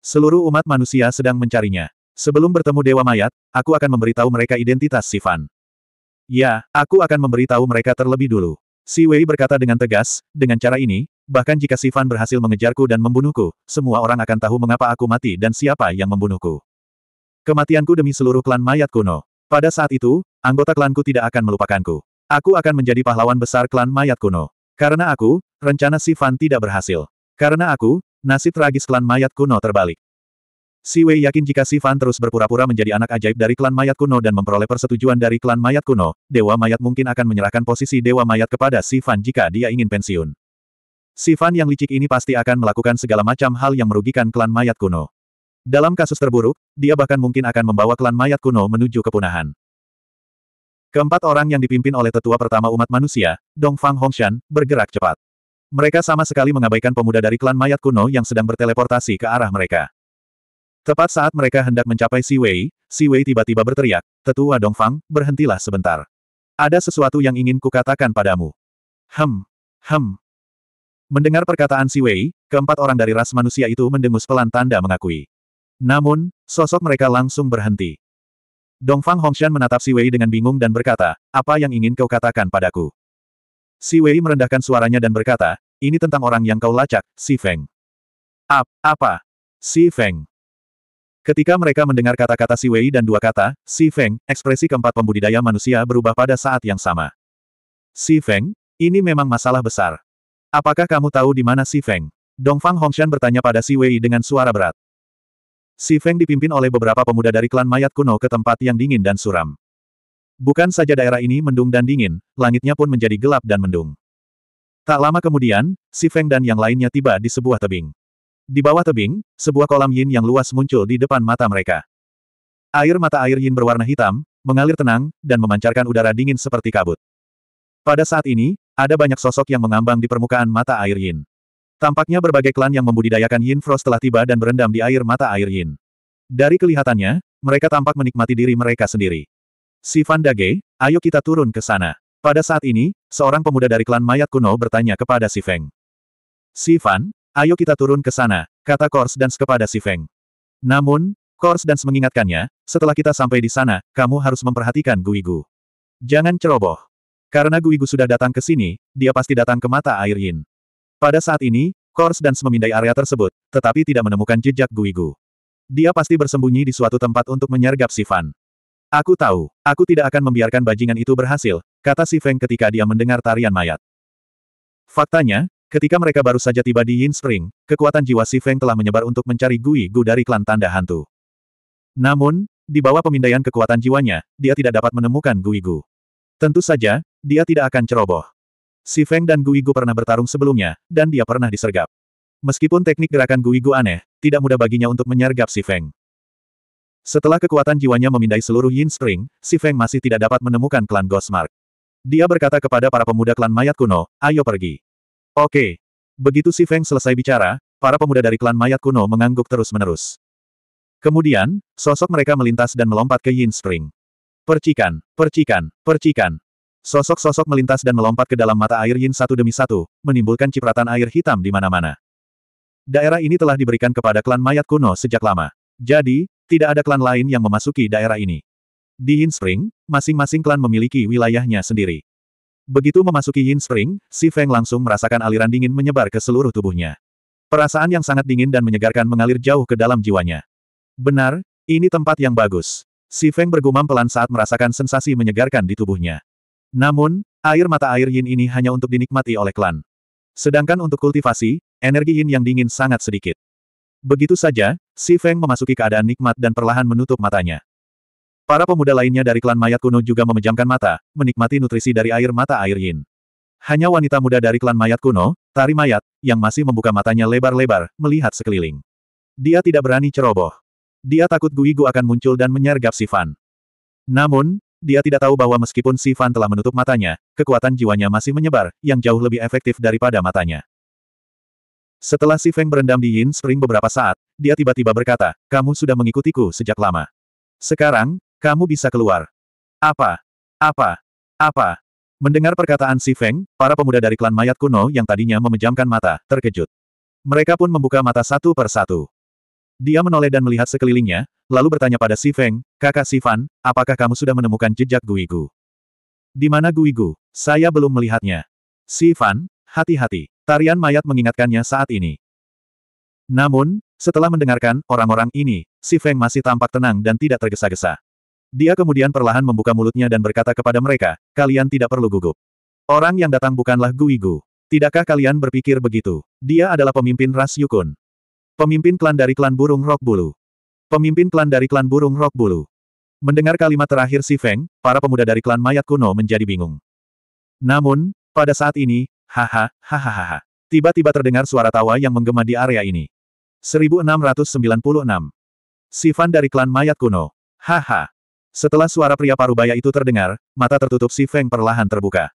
Seluruh umat manusia sedang mencarinya. Sebelum bertemu Dewa Mayat, aku akan memberitahu mereka identitas Sifan. Ya, aku akan memberitahu mereka terlebih dulu. Si Wei berkata dengan tegas, dengan cara ini, bahkan jika Si Fan berhasil mengejarku dan membunuhku, semua orang akan tahu mengapa aku mati dan siapa yang membunuhku. Kematianku demi seluruh klan mayat kuno. Pada saat itu, anggota klanku tidak akan melupakanku. Aku akan menjadi pahlawan besar klan mayat kuno. Karena aku, rencana Si Fan tidak berhasil. Karena aku, nasib tragis klan mayat kuno terbalik. Si Wei yakin jika Si Fan terus berpura-pura menjadi anak ajaib dari klan mayat kuno dan memperoleh persetujuan dari klan mayat kuno, Dewa Mayat mungkin akan menyerahkan posisi Dewa Mayat kepada Si Fan jika dia ingin pensiun. Si Fan yang licik ini pasti akan melakukan segala macam hal yang merugikan klan mayat kuno. Dalam kasus terburuk, dia bahkan mungkin akan membawa klan mayat kuno menuju kepunahan. Keempat orang yang dipimpin oleh tetua pertama umat manusia, Dong Fang Hongshan, bergerak cepat. Mereka sama sekali mengabaikan pemuda dari klan mayat kuno yang sedang berteleportasi ke arah mereka. Tepat saat mereka hendak mencapai Si Wei, Si Wei tiba-tiba berteriak, Tetua Dongfang, berhentilah sebentar. Ada sesuatu yang ingin kukatakan padamu. Hem, hem. Mendengar perkataan Si Wei, keempat orang dari ras manusia itu mendengus pelan tanda mengakui. Namun, sosok mereka langsung berhenti. Dongfang Hongshan menatap Si Wei dengan bingung dan berkata, apa yang ingin kau katakan padaku? Si Wei merendahkan suaranya dan berkata, ini tentang orang yang kau lacak, Si Feng. Ap, apa? Si Feng. Ketika mereka mendengar kata-kata Si Wei dan dua kata, Si Feng, ekspresi keempat pembudidaya manusia berubah pada saat yang sama. Si Feng, ini memang masalah besar. Apakah kamu tahu di mana Si Feng? Dongfang Hongshan bertanya pada Si Wei dengan suara berat. Si Feng dipimpin oleh beberapa pemuda dari klan mayat kuno ke tempat yang dingin dan suram. Bukan saja daerah ini mendung dan dingin, langitnya pun menjadi gelap dan mendung. Tak lama kemudian, Si Feng dan yang lainnya tiba di sebuah tebing. Di bawah tebing, sebuah kolam yin yang luas muncul di depan mata mereka. Air mata air yin berwarna hitam, mengalir tenang, dan memancarkan udara dingin seperti kabut. Pada saat ini, ada banyak sosok yang mengambang di permukaan mata air yin. Tampaknya berbagai klan yang membudidayakan yin frost telah tiba dan berendam di air mata air yin. Dari kelihatannya, mereka tampak menikmati diri mereka sendiri. Si Van Dage, ayo kita turun ke sana. Pada saat ini, seorang pemuda dari klan mayat kuno bertanya kepada si Feng. Si Van, Ayo kita turun ke sana, kata Kors dan kepada si Feng. Namun, Kors dan mengingatkannya, setelah kita sampai di sana, kamu harus memperhatikan Guigu. Jangan ceroboh. Karena Guigu sudah datang ke sini, dia pasti datang ke mata air Yin. Pada saat ini, Kors dan memindai area tersebut, tetapi tidak menemukan jejak Guigu. Dia pasti bersembunyi di suatu tempat untuk menyergap si Fan. Aku tahu, aku tidak akan membiarkan bajingan itu berhasil, kata si Feng ketika dia mendengar tarian mayat. Faktanya, Ketika mereka baru saja tiba di Yin Spring, kekuatan jiwa Si Feng telah menyebar untuk mencari Gui Gu dari klan tanda hantu. Namun, di bawah pemindaian kekuatan jiwanya, dia tidak dapat menemukan Gui Gu. Tentu saja, dia tidak akan ceroboh. Si Feng dan Gui Gu pernah bertarung sebelumnya, dan dia pernah disergap. Meskipun teknik gerakan Gui Gu aneh, tidak mudah baginya untuk menyergap Si Feng. Setelah kekuatan jiwanya memindai seluruh Yin Spring, Si Feng masih tidak dapat menemukan klan Ghostmark. Dia berkata kepada para pemuda klan mayat kuno, ayo pergi. Oke. Begitu si Feng selesai bicara, para pemuda dari klan mayat kuno mengangguk terus-menerus. Kemudian, sosok mereka melintas dan melompat ke Yin Spring. Percikan, percikan, percikan. Sosok-sosok melintas dan melompat ke dalam mata air Yin satu demi satu, menimbulkan cipratan air hitam di mana-mana. Daerah ini telah diberikan kepada klan mayat kuno sejak lama. Jadi, tidak ada klan lain yang memasuki daerah ini. Di Yin Spring, masing-masing klan memiliki wilayahnya sendiri. Begitu memasuki Yin Spring, Si Feng langsung merasakan aliran dingin menyebar ke seluruh tubuhnya. Perasaan yang sangat dingin dan menyegarkan mengalir jauh ke dalam jiwanya. Benar, ini tempat yang bagus. Si Feng bergumam pelan saat merasakan sensasi menyegarkan di tubuhnya. Namun, air mata air Yin ini hanya untuk dinikmati oleh klan. Sedangkan untuk kultivasi, energi Yin yang dingin sangat sedikit. Begitu saja, Si Feng memasuki keadaan nikmat dan perlahan menutup matanya. Para pemuda lainnya dari klan mayat kuno juga memejamkan mata, menikmati nutrisi dari air mata air yin. Hanya wanita muda dari klan mayat kuno, tari mayat, yang masih membuka matanya lebar-lebar, melihat sekeliling. Dia tidak berani ceroboh. Dia takut Gui Gu akan muncul dan menyergap Sifan. Namun, dia tidak tahu bahwa meskipun Sifan telah menutup matanya, kekuatan jiwanya masih menyebar, yang jauh lebih efektif daripada matanya. Setelah Si Feng berendam di Yin Spring beberapa saat, dia tiba-tiba berkata, kamu sudah mengikutiku sejak lama. Sekarang, kamu bisa keluar. Apa? Apa? Apa? Mendengar perkataan Si Feng, para pemuda dari klan mayat kuno yang tadinya memejamkan mata, terkejut. Mereka pun membuka mata satu per satu. Dia menoleh dan melihat sekelilingnya, lalu bertanya pada Si Feng, kakak Si Fan, apakah kamu sudah menemukan jejak Guigu? Di mana Guigu? Saya belum melihatnya. Si Fan, hati-hati. Tarian mayat mengingatkannya saat ini. Namun, setelah mendengarkan orang-orang ini, Si Feng masih tampak tenang dan tidak tergesa-gesa. Dia kemudian perlahan membuka mulutnya dan berkata kepada mereka, kalian tidak perlu gugup. Orang yang datang bukanlah Guigu. Tidakkah kalian berpikir begitu? Dia adalah pemimpin ras Yukun. Pemimpin klan dari klan burung rok bulu. Pemimpin klan dari klan burung rok bulu. Mendengar kalimat terakhir si Feng, para pemuda dari klan mayat kuno menjadi bingung. Namun, pada saat ini, haha, hahaha. Tiba-tiba terdengar suara tawa yang menggema di area ini. 1696. Sifan dari klan mayat kuno. Haha. Setelah suara pria parubaya itu terdengar, mata tertutup Si Feng perlahan terbuka.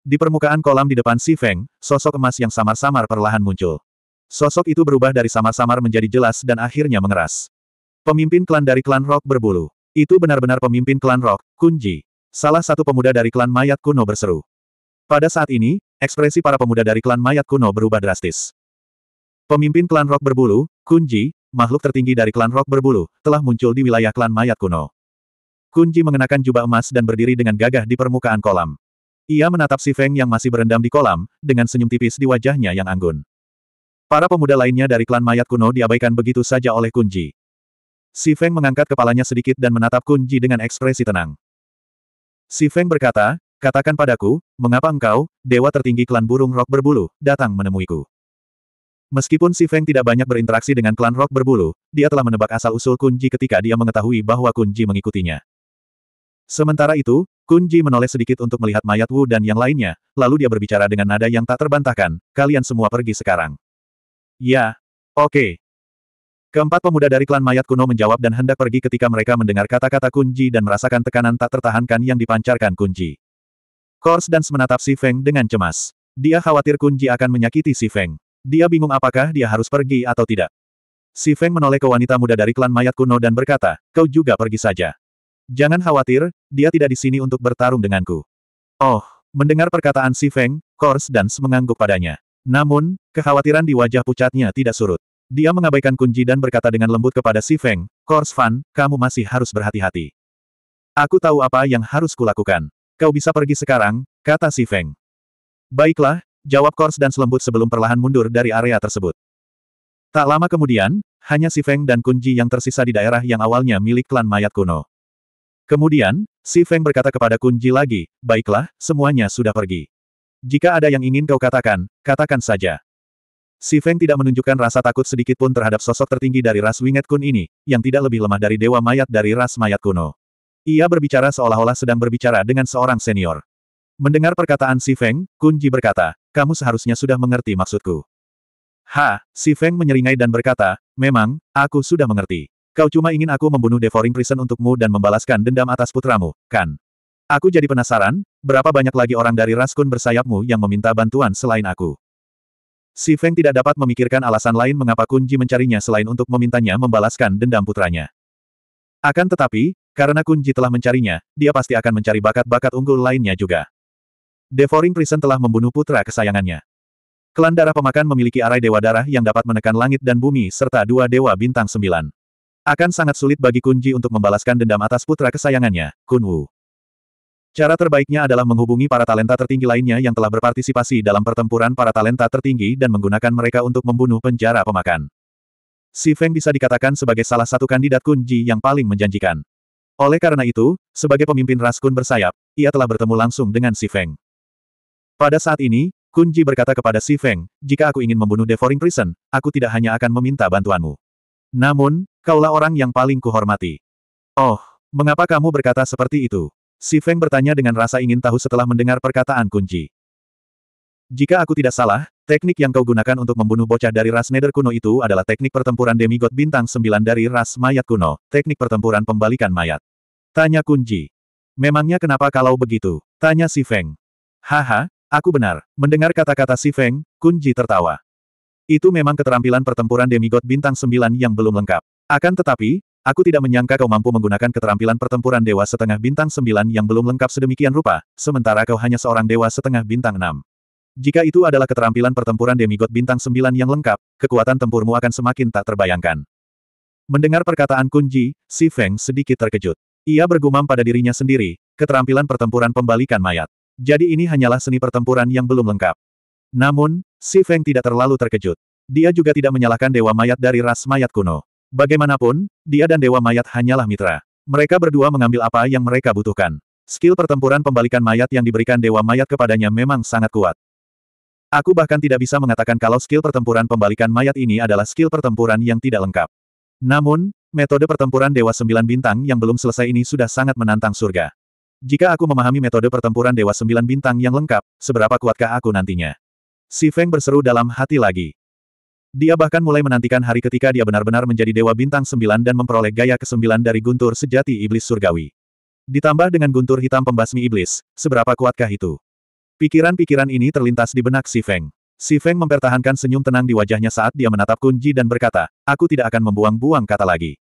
Di permukaan kolam di depan Si Feng, sosok emas yang samar-samar perlahan muncul. Sosok itu berubah dari samar-samar menjadi jelas dan akhirnya mengeras. Pemimpin klan dari klan Rock berbulu. Itu benar-benar pemimpin klan Rock, Kunji. Salah satu pemuda dari klan mayat kuno berseru. Pada saat ini, ekspresi para pemuda dari klan mayat kuno berubah drastis. Pemimpin klan Rock berbulu, Kunji, makhluk tertinggi dari klan Rock berbulu, telah muncul di wilayah klan mayat kuno. Kunci mengenakan jubah emas dan berdiri dengan gagah di permukaan kolam. Ia menatap si Feng yang masih berendam di kolam, dengan senyum tipis di wajahnya yang anggun. Para pemuda lainnya dari klan mayat kuno diabaikan begitu saja oleh Kunji. Si Feng mengangkat kepalanya sedikit dan menatap Kunji dengan ekspresi tenang. Si Feng berkata, katakan padaku, mengapa engkau, dewa tertinggi klan burung rok berbulu, datang menemuiku. Meskipun Si Feng tidak banyak berinteraksi dengan klan rok berbulu, dia telah menebak asal-usul Kunji ketika dia mengetahui bahwa Kunji mengikutinya. Sementara itu, Kunji menoleh sedikit untuk melihat mayat Wu dan yang lainnya, lalu dia berbicara dengan nada yang tak terbantahkan, kalian semua pergi sekarang. Ya. Oke. Okay. Keempat pemuda dari klan mayat kuno menjawab dan hendak pergi ketika mereka mendengar kata-kata Kunji dan merasakan tekanan tak tertahankan yang dipancarkan Kunji. Kors dan menatap Si Feng dengan cemas. Dia khawatir Kunji akan menyakiti Si Feng. Dia bingung apakah dia harus pergi atau tidak. Si Feng menoleh ke wanita muda dari klan mayat kuno dan berkata, kau juga pergi saja. Jangan khawatir, dia tidak di sini untuk bertarung denganku. Oh, mendengar perkataan si Feng, Kors dan mengangguk padanya. Namun, kekhawatiran di wajah pucatnya tidak surut. Dia mengabaikan kunci dan berkata dengan lembut kepada si Feng, Kors Fan, kamu masih harus berhati-hati. Aku tahu apa yang harus kulakukan. Kau bisa pergi sekarang, kata si Feng. Baiklah, jawab Kors dan selembut sebelum perlahan mundur dari area tersebut. Tak lama kemudian, hanya si Feng dan Kunci yang tersisa di daerah yang awalnya milik klan mayat kuno. Kemudian, Si Feng berkata kepada Kun Ji lagi, baiklah, semuanya sudah pergi. Jika ada yang ingin kau katakan, katakan saja. Si Feng tidak menunjukkan rasa takut sedikit pun terhadap sosok tertinggi dari ras Winget Kun ini, yang tidak lebih lemah dari dewa mayat dari ras mayat kuno. Ia berbicara seolah-olah sedang berbicara dengan seorang senior. Mendengar perkataan Si Feng, Kun Ji berkata, kamu seharusnya sudah mengerti maksudku. Ha, Si Feng menyeringai dan berkata, memang, aku sudah mengerti. Kau cuma ingin aku membunuh Devouring Prison untukmu dan membalaskan dendam atas putramu, kan? Aku jadi penasaran, berapa banyak lagi orang dari Raskun bersayapmu yang meminta bantuan selain aku? Si Feng tidak dapat memikirkan alasan lain mengapa Kunji mencarinya selain untuk memintanya membalaskan dendam putranya. Akan tetapi, karena Kunji telah mencarinya, dia pasti akan mencari bakat-bakat unggul lainnya juga. Devouring Prison telah membunuh putra kesayangannya. Klan Darah Pemakan memiliki arai Dewa Darah yang dapat menekan langit dan bumi serta dua Dewa Bintang Sembilan. Akan sangat sulit bagi Kunji untuk membalaskan dendam atas putra kesayangannya, Kunwu. Cara terbaiknya adalah menghubungi para talenta tertinggi lainnya yang telah berpartisipasi dalam pertempuran para talenta tertinggi dan menggunakan mereka untuk membunuh penjara pemakan. Si Feng bisa dikatakan sebagai salah satu kandidat Kunji yang paling menjanjikan. Oleh karena itu, sebagai pemimpin ras Kun bersayap, ia telah bertemu langsung dengan Si Feng. Pada saat ini, Kunji berkata kepada Si Feng, jika aku ingin membunuh Devouring Prison, aku tidak hanya akan meminta bantuanmu. Namun, Kaulah orang yang paling kuhormati. Oh, mengapa kamu berkata seperti itu? Si Feng bertanya dengan rasa ingin tahu setelah mendengar perkataan kunci. Jika aku tidak salah, teknik yang kau gunakan untuk membunuh bocah dari ras neder kuno itu adalah teknik pertempuran demigod bintang sembilan dari ras mayat kuno, teknik pertempuran pembalikan mayat. Tanya kunci. Memangnya kenapa kalau begitu? Tanya si Feng. Haha, aku benar. Mendengar kata-kata si Feng, kunci tertawa. Itu memang keterampilan pertempuran demigod bintang sembilan yang belum lengkap. Akan tetapi, aku tidak menyangka kau mampu menggunakan keterampilan pertempuran Dewa Setengah Bintang sembilan yang belum lengkap sedemikian rupa, sementara kau hanya seorang Dewa Setengah Bintang enam. Jika itu adalah keterampilan pertempuran demigod bintang sembilan yang lengkap, kekuatan tempurmu akan semakin tak terbayangkan. Mendengar perkataan Kunji, si Feng sedikit terkejut. Ia bergumam pada dirinya sendiri, keterampilan pertempuran pembalikan mayat. Jadi ini hanyalah seni pertempuran yang belum lengkap. Namun, si Feng tidak terlalu terkejut. Dia juga tidak menyalahkan dewa mayat dari ras mayat kuno. Bagaimanapun, dia dan Dewa Mayat hanyalah mitra. Mereka berdua mengambil apa yang mereka butuhkan. Skill pertempuran pembalikan mayat yang diberikan Dewa Mayat kepadanya memang sangat kuat. Aku bahkan tidak bisa mengatakan kalau skill pertempuran pembalikan mayat ini adalah skill pertempuran yang tidak lengkap. Namun, metode pertempuran Dewa Sembilan Bintang yang belum selesai ini sudah sangat menantang surga. Jika aku memahami metode pertempuran Dewa Sembilan Bintang yang lengkap, seberapa kuatkah aku nantinya? Si Feng berseru dalam hati lagi. Dia bahkan mulai menantikan hari ketika dia benar-benar menjadi Dewa Bintang Sembilan dan memperoleh gaya kesembilan dari guntur sejati Iblis Surgawi. Ditambah dengan guntur hitam pembasmi Iblis, seberapa kuatkah itu? Pikiran-pikiran ini terlintas di benak Si Feng. Si Feng mempertahankan senyum tenang di wajahnya saat dia menatap kunci dan berkata, aku tidak akan membuang-buang kata lagi.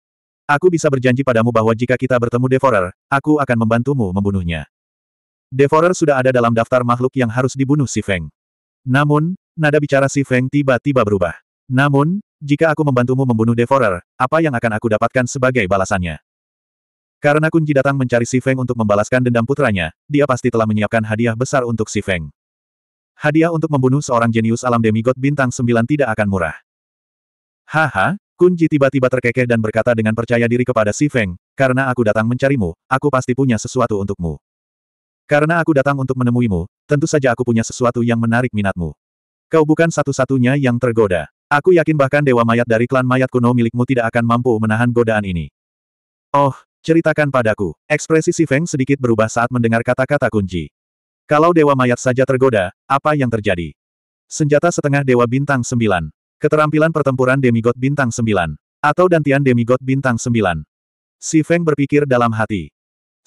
Aku bisa berjanji padamu bahwa jika kita bertemu Devorer, aku akan membantumu membunuhnya. Devorer sudah ada dalam daftar makhluk yang harus dibunuh Si Feng. Namun, nada bicara Si Feng tiba-tiba berubah. Namun, jika aku membantumu membunuh Devorer, apa yang akan aku dapatkan sebagai balasannya? Karena Kunci datang mencari Si Feng untuk membalaskan dendam putranya, dia pasti telah menyiapkan hadiah besar untuk Si Feng. Hadiah untuk membunuh seorang jenius alam demigod bintang 9 tidak akan murah. Haha, Kunci tiba-tiba terkekeh dan berkata dengan percaya diri kepada Si Feng, karena aku datang mencarimu, aku pasti punya sesuatu untukmu. Karena aku datang untuk menemuimu, tentu saja aku punya sesuatu yang menarik minatmu. Kau bukan satu-satunya yang tergoda. Aku yakin bahkan dewa mayat dari klan mayat kuno milikmu tidak akan mampu menahan godaan ini. Oh, ceritakan padaku. Ekspresi Si Feng sedikit berubah saat mendengar kata-kata kunci. Kalau dewa mayat saja tergoda, apa yang terjadi? Senjata setengah dewa bintang sembilan, Keterampilan pertempuran demigod bintang sembilan, Atau dantian demigod bintang sembilan. Si Feng berpikir dalam hati.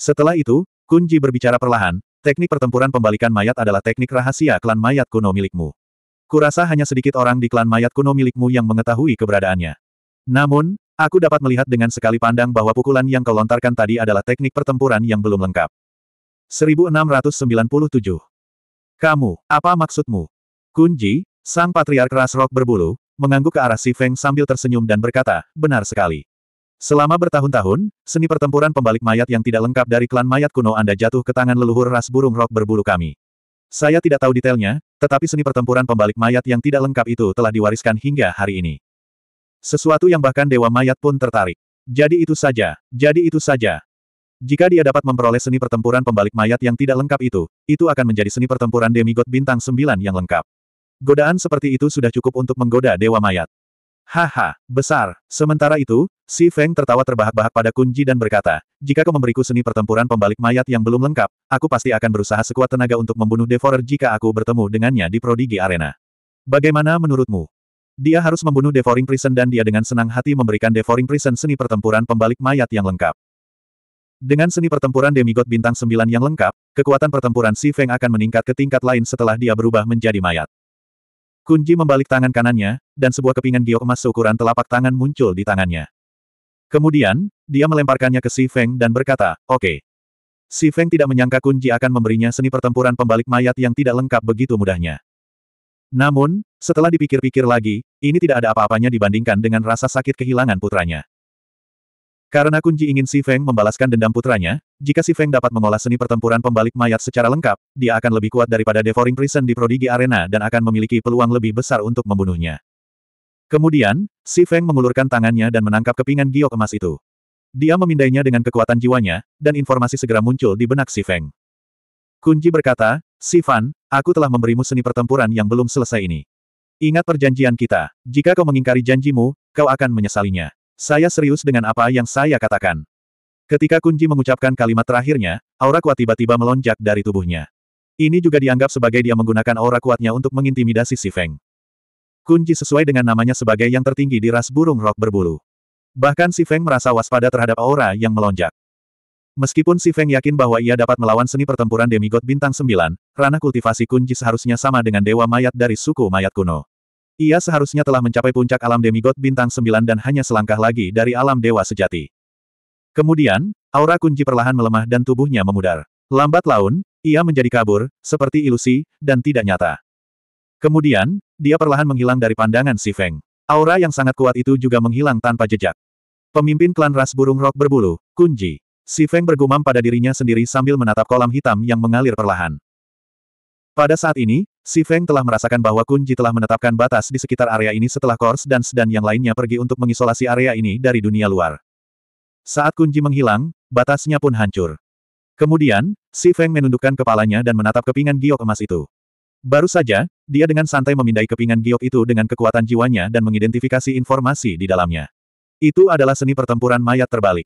Setelah itu, kunci berbicara perlahan, teknik pertempuran pembalikan mayat adalah teknik rahasia klan mayat kuno milikmu. Kurasa hanya sedikit orang di klan mayat kuno milikmu yang mengetahui keberadaannya. Namun, aku dapat melihat dengan sekali pandang bahwa pukulan yang kau lontarkan tadi adalah teknik pertempuran yang belum lengkap. 1697. Kamu, apa maksudmu? Kunji, sang patriark ras rok berbulu, mengangguk ke arah Si Feng sambil tersenyum dan berkata, benar sekali. Selama bertahun-tahun, seni pertempuran pembalik mayat yang tidak lengkap dari klan mayat kuno Anda jatuh ke tangan leluhur ras burung rok berbulu kami. Saya tidak tahu detailnya, tetapi seni pertempuran pembalik mayat yang tidak lengkap itu telah diwariskan hingga hari ini. Sesuatu yang bahkan dewa mayat pun tertarik. Jadi itu saja, jadi itu saja. Jika dia dapat memperoleh seni pertempuran pembalik mayat yang tidak lengkap itu, itu akan menjadi seni pertempuran demigod bintang sembilan yang lengkap. Godaan seperti itu sudah cukup untuk menggoda dewa mayat. Haha, besar. Sementara itu, Si Feng tertawa terbahak-bahak pada kunci dan berkata, jika kau memberiku seni pertempuran pembalik mayat yang belum lengkap, aku pasti akan berusaha sekuat tenaga untuk membunuh Devorer jika aku bertemu dengannya di Prodigy Arena. Bagaimana menurutmu? Dia harus membunuh Devoring Prison dan dia dengan senang hati memberikan Devoring Prison seni pertempuran pembalik mayat yang lengkap. Dengan seni pertempuran demigod bintang 9 yang lengkap, kekuatan pertempuran Si Feng akan meningkat ke tingkat lain setelah dia berubah menjadi mayat. Kunji membalik tangan kanannya, dan sebuah kepingan giok emas seukuran telapak tangan muncul di tangannya. Kemudian, dia melemparkannya ke Si Feng dan berkata, oke. Okay. Si Feng tidak menyangka Kunji akan memberinya seni pertempuran pembalik mayat yang tidak lengkap begitu mudahnya. Namun, setelah dipikir-pikir lagi, ini tidak ada apa-apanya dibandingkan dengan rasa sakit kehilangan putranya. Karena kunci ingin Si Feng membalaskan dendam putranya, jika Si Feng dapat mengolah seni pertempuran pembalik mayat secara lengkap, dia akan lebih kuat daripada Devouring Prison di Prodigy Arena dan akan memiliki peluang lebih besar untuk membunuhnya. Kemudian, Si Feng mengulurkan tangannya dan menangkap kepingan giok emas itu. Dia memindainya dengan kekuatan jiwanya, dan informasi segera muncul di benak Si Feng. Kunci berkata, Si Fan, aku telah memberimu seni pertempuran yang belum selesai ini. Ingat perjanjian kita, jika kau mengingkari janjimu, kau akan menyesalinya. Saya serius dengan apa yang saya katakan. Ketika Kunji mengucapkan kalimat terakhirnya, aura kuat tiba-tiba melonjak dari tubuhnya. Ini juga dianggap sebagai dia menggunakan aura kuatnya untuk mengintimidasi si Feng. Kunji sesuai dengan namanya sebagai yang tertinggi di ras burung rok berbulu. Bahkan si Feng merasa waspada terhadap aura yang melonjak. Meskipun Si Feng yakin bahwa ia dapat melawan seni pertempuran demigod bintang 9, ranah kultivasi kunci seharusnya sama dengan dewa mayat dari suku mayat kuno. Ia seharusnya telah mencapai puncak alam demigod bintang sembilan dan hanya selangkah lagi dari alam dewa sejati. Kemudian, aura kunci perlahan melemah dan tubuhnya memudar. Lambat laun, ia menjadi kabur, seperti ilusi, dan tidak nyata. Kemudian, dia perlahan menghilang dari pandangan si Feng. Aura yang sangat kuat itu juga menghilang tanpa jejak. Pemimpin klan ras burung rok berbulu, Kunci, Si Feng bergumam pada dirinya sendiri sambil menatap kolam hitam yang mengalir perlahan. Pada saat ini, Si Feng telah merasakan bahwa Kunji telah menetapkan batas di sekitar area ini setelah Kors dan Sedan yang lainnya pergi untuk mengisolasi area ini dari dunia luar. Saat Kunji menghilang, batasnya pun hancur. Kemudian, Si Feng menundukkan kepalanya dan menatap kepingan giok emas itu. Baru saja, dia dengan santai memindai kepingan giok itu dengan kekuatan jiwanya dan mengidentifikasi informasi di dalamnya. Itu adalah seni pertempuran mayat terbalik.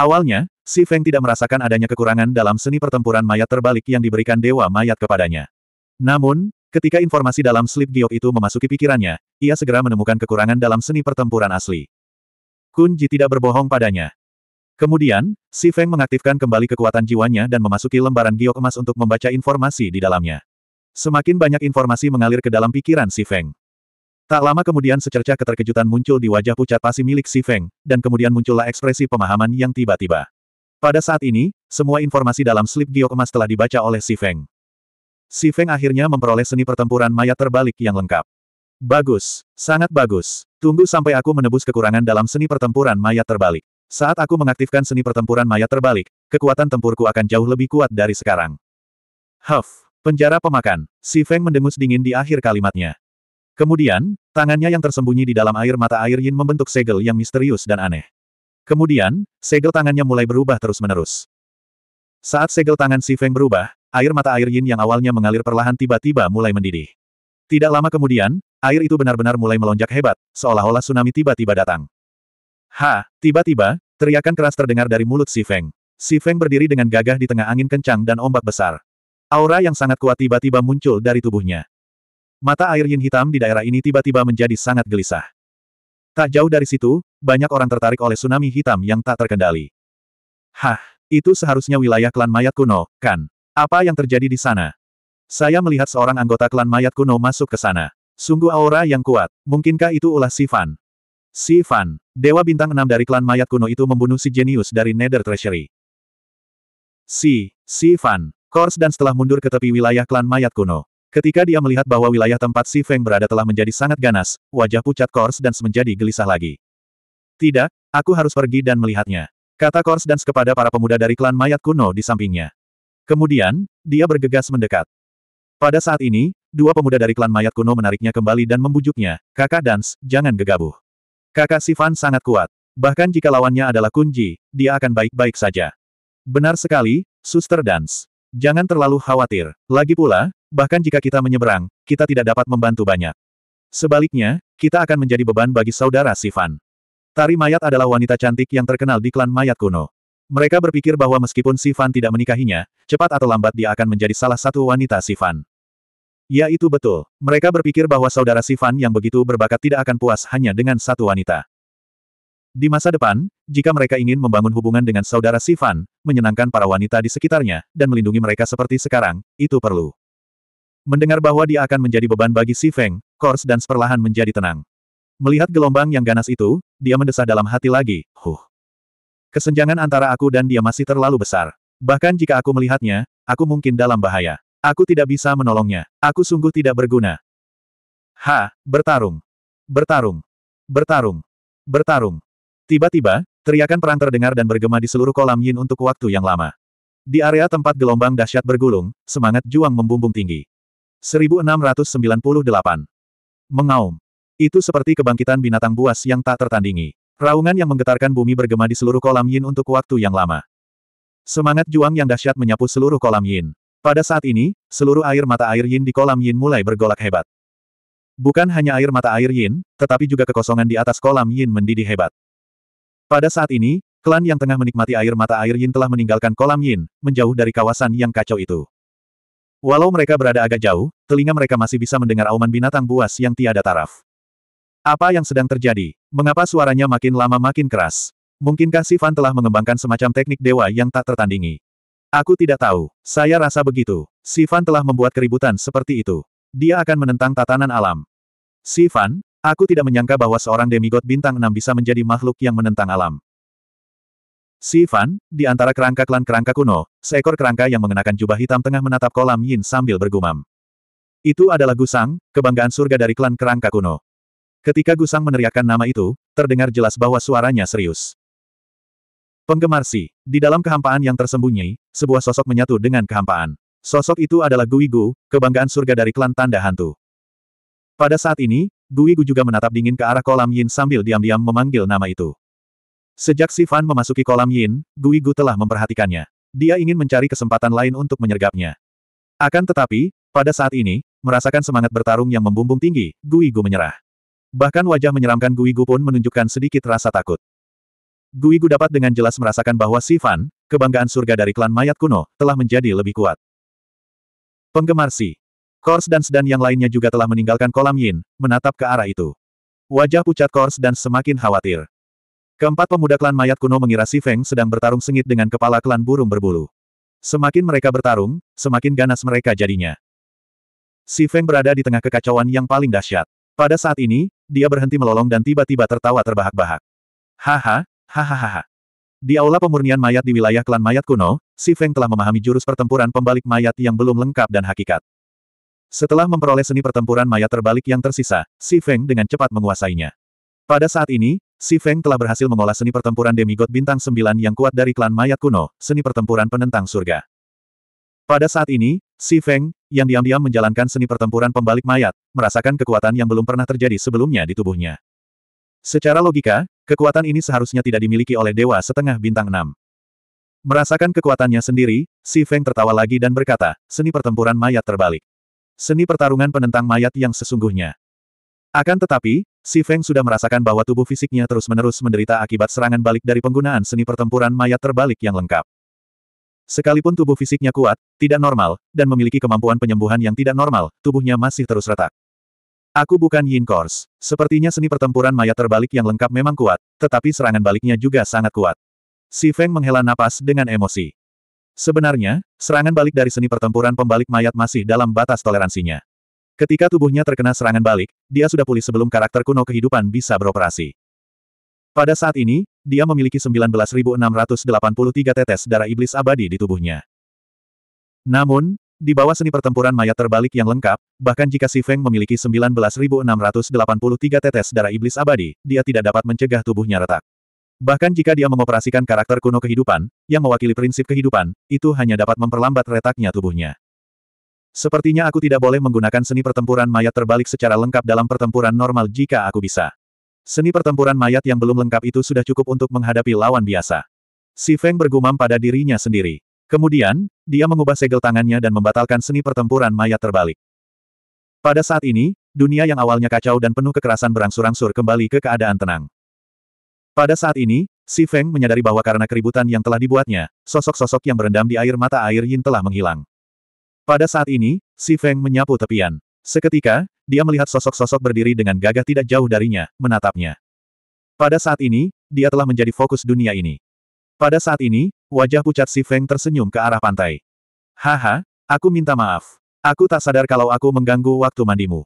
Awalnya, Si Feng tidak merasakan adanya kekurangan dalam seni pertempuran mayat terbalik yang diberikan dewa mayat kepadanya. Namun, ketika informasi dalam slip giok itu memasuki pikirannya, ia segera menemukan kekurangan dalam seni pertempuran asli. Kun Ji tidak berbohong padanya. Kemudian, Si Feng mengaktifkan kembali kekuatan jiwanya dan memasuki lembaran giok emas untuk membaca informasi di dalamnya. Semakin banyak informasi mengalir ke dalam pikiran Si Feng. Tak lama kemudian secercah keterkejutan muncul di wajah pucat pasi milik Si Feng, dan kemudian muncullah ekspresi pemahaman yang tiba-tiba. Pada saat ini, semua informasi dalam slip giok emas telah dibaca oleh Si Feng. Si Feng akhirnya memperoleh seni pertempuran mayat terbalik yang lengkap. Bagus, sangat bagus. Tunggu sampai aku menebus kekurangan dalam seni pertempuran mayat terbalik. Saat aku mengaktifkan seni pertempuran mayat terbalik, kekuatan tempurku akan jauh lebih kuat dari sekarang. Huff, penjara pemakan. Si Feng mendengus dingin di akhir kalimatnya. Kemudian, tangannya yang tersembunyi di dalam air mata air Yin membentuk segel yang misterius dan aneh. Kemudian, segel tangannya mulai berubah terus-menerus. Saat segel tangan Si Feng berubah, air mata air yin yang awalnya mengalir perlahan tiba-tiba mulai mendidih. Tidak lama kemudian, air itu benar-benar mulai melonjak hebat, seolah-olah tsunami tiba-tiba datang. Ha, tiba-tiba, teriakan keras terdengar dari mulut Si Feng. Si Feng berdiri dengan gagah di tengah angin kencang dan ombak besar. Aura yang sangat kuat tiba-tiba muncul dari tubuhnya. Mata air yin hitam di daerah ini tiba-tiba menjadi sangat gelisah. Tak jauh dari situ, banyak orang tertarik oleh tsunami hitam yang tak terkendali. Hah, itu seharusnya wilayah klan mayat kuno, kan? Apa yang terjadi di sana? Saya melihat seorang anggota klan mayat kuno masuk ke sana. Sungguh aura yang kuat. Mungkinkah itu ulah si Sifan, dewa bintang enam dari klan mayat kuno itu membunuh si jenius dari Nether Treasury. Si, si Kors dan setelah mundur ke tepi wilayah klan mayat kuno. Ketika dia melihat bahwa wilayah tempat Si Feng berada telah menjadi sangat ganas, wajah pucat Kors dan menjadi gelisah lagi. Tidak, aku harus pergi dan melihatnya. Kata Kors dan kepada para pemuda dari klan mayat kuno di sampingnya. Kemudian, dia bergegas mendekat. Pada saat ini, dua pemuda dari klan mayat kuno menariknya kembali dan membujuknya, kakak Dans, jangan gegabuh. Kakak Sifan sangat kuat. Bahkan jika lawannya adalah kunci, dia akan baik-baik saja. Benar sekali, Suster Dans. Jangan terlalu khawatir. Lagi pula, Bahkan jika kita menyeberang, kita tidak dapat membantu banyak. Sebaliknya, kita akan menjadi beban bagi saudara Sivan. Tari Mayat adalah wanita cantik yang terkenal di klan Mayat kuno. Mereka berpikir bahwa meskipun Sivan tidak menikahinya, cepat atau lambat dia akan menjadi salah satu wanita Sivan. Ya itu betul, mereka berpikir bahwa saudara Sivan yang begitu berbakat tidak akan puas hanya dengan satu wanita. Di masa depan, jika mereka ingin membangun hubungan dengan saudara Sivan, menyenangkan para wanita di sekitarnya, dan melindungi mereka seperti sekarang, itu perlu. Mendengar bahwa dia akan menjadi beban bagi Si Feng, Kors dan perlahan menjadi tenang. Melihat gelombang yang ganas itu, dia mendesah dalam hati lagi, huh. Kesenjangan antara aku dan dia masih terlalu besar. Bahkan jika aku melihatnya, aku mungkin dalam bahaya. Aku tidak bisa menolongnya. Aku sungguh tidak berguna. Ha, bertarung. Bertarung. Bertarung. Bertarung. Tiba-tiba, teriakan perang terdengar dan bergema di seluruh kolam yin untuk waktu yang lama. Di area tempat gelombang dahsyat bergulung, semangat juang membumbung tinggi. 1698. Mengaum. Itu seperti kebangkitan binatang buas yang tak tertandingi. Raungan yang menggetarkan bumi bergema di seluruh kolam yin untuk waktu yang lama. Semangat juang yang dahsyat menyapu seluruh kolam yin. Pada saat ini, seluruh air mata air yin di kolam yin mulai bergolak hebat. Bukan hanya air mata air yin, tetapi juga kekosongan di atas kolam yin mendidih hebat. Pada saat ini, klan yang tengah menikmati air mata air yin telah meninggalkan kolam yin, menjauh dari kawasan yang kacau itu. Walau mereka berada agak jauh, telinga mereka masih bisa mendengar auman binatang buas yang tiada taraf. Apa yang sedang terjadi? Mengapa suaranya makin lama makin keras? Mungkinkah Sivan telah mengembangkan semacam teknik dewa yang tak tertandingi? Aku tidak tahu. Saya rasa begitu. Sivan telah membuat keributan seperti itu. Dia akan menentang tatanan alam. Sivan, aku tidak menyangka bahwa seorang demigod bintang 6 bisa menjadi makhluk yang menentang alam. Si Fan, di antara kerangka klan-kerangka kuno, seekor kerangka yang mengenakan jubah hitam tengah menatap kolam Yin sambil bergumam. Itu adalah Gusang, kebanggaan surga dari klan kerangka kuno. Ketika Gusang meneriakkan nama itu, terdengar jelas bahwa suaranya serius. Penggemar Si, di dalam kehampaan yang tersembunyi, sebuah sosok menyatu dengan kehampaan. Sosok itu adalah Guigu, kebanggaan surga dari klan tanda hantu. Pada saat ini, Guigu juga menatap dingin ke arah kolam Yin sambil diam-diam memanggil nama itu. Sejak Si memasuki kolam Yin, Gui Gu telah memperhatikannya. Dia ingin mencari kesempatan lain untuk menyergapnya. Akan tetapi, pada saat ini, merasakan semangat bertarung yang membumbung tinggi, Gui Gu menyerah. Bahkan wajah menyeramkan Gui Gu pun menunjukkan sedikit rasa takut. Gui Gu dapat dengan jelas merasakan bahwa Si kebanggaan surga dari klan mayat kuno, telah menjadi lebih kuat. Penggemar Si. Kors dan Sedan yang lainnya juga telah meninggalkan kolam Yin, menatap ke arah itu. Wajah pucat Kors dan semakin khawatir. Keempat pemuda klan mayat kuno mengira Si Feng sedang bertarung sengit dengan kepala klan burung berbulu. Semakin mereka bertarung, semakin ganas mereka jadinya. Si Feng berada di tengah kekacauan yang paling dahsyat. Pada saat ini, dia berhenti melolong dan tiba-tiba tertawa terbahak-bahak. Haha, hahaha. Di aula pemurnian mayat di wilayah klan mayat kuno, Si Feng telah memahami jurus pertempuran pembalik mayat yang belum lengkap dan hakikat. Setelah memperoleh seni pertempuran mayat terbalik yang tersisa, Si Feng dengan cepat menguasainya. Pada saat ini, Si Feng telah berhasil mengolah seni pertempuran demigod bintang sembilan yang kuat dari klan mayat kuno, seni pertempuran penentang surga. Pada saat ini, Si Feng, yang diam-diam menjalankan seni pertempuran pembalik mayat, merasakan kekuatan yang belum pernah terjadi sebelumnya di tubuhnya. Secara logika, kekuatan ini seharusnya tidak dimiliki oleh Dewa Setengah Bintang 6. Merasakan kekuatannya sendiri, Si Feng tertawa lagi dan berkata, seni pertempuran mayat terbalik. Seni pertarungan penentang mayat yang sesungguhnya. Akan tetapi, Si Feng sudah merasakan bahwa tubuh fisiknya terus-menerus menderita akibat serangan balik dari penggunaan seni pertempuran mayat terbalik yang lengkap. Sekalipun tubuh fisiknya kuat, tidak normal, dan memiliki kemampuan penyembuhan yang tidak normal, tubuhnya masih terus retak. Aku bukan Yin Kors. Sepertinya seni pertempuran mayat terbalik yang lengkap memang kuat, tetapi serangan baliknya juga sangat kuat. Si Feng menghela napas dengan emosi. Sebenarnya, serangan balik dari seni pertempuran pembalik mayat masih dalam batas toleransinya. Ketika tubuhnya terkena serangan balik, dia sudah pulih sebelum karakter kuno kehidupan bisa beroperasi. Pada saat ini, dia memiliki 19.683 tetes darah iblis abadi di tubuhnya. Namun, di bawah seni pertempuran mayat terbalik yang lengkap, bahkan jika Si Feng memiliki 19.683 tetes darah iblis abadi, dia tidak dapat mencegah tubuhnya retak. Bahkan jika dia mengoperasikan karakter kuno kehidupan, yang mewakili prinsip kehidupan, itu hanya dapat memperlambat retaknya tubuhnya. Sepertinya aku tidak boleh menggunakan seni pertempuran mayat terbalik secara lengkap dalam pertempuran normal jika aku bisa. Seni pertempuran mayat yang belum lengkap itu sudah cukup untuk menghadapi lawan biasa. Si Feng bergumam pada dirinya sendiri. Kemudian, dia mengubah segel tangannya dan membatalkan seni pertempuran mayat terbalik. Pada saat ini, dunia yang awalnya kacau dan penuh kekerasan berangsur-angsur kembali ke keadaan tenang. Pada saat ini, Si Feng menyadari bahwa karena keributan yang telah dibuatnya, sosok-sosok yang berendam di air mata air Yin telah menghilang. Pada saat ini, Si Feng menyapu tepian. Seketika, dia melihat sosok-sosok berdiri dengan gagah tidak jauh darinya, menatapnya. Pada saat ini, dia telah menjadi fokus dunia ini. Pada saat ini, wajah pucat Si Feng tersenyum ke arah pantai. Haha, aku minta maaf. Aku tak sadar kalau aku mengganggu waktu mandimu.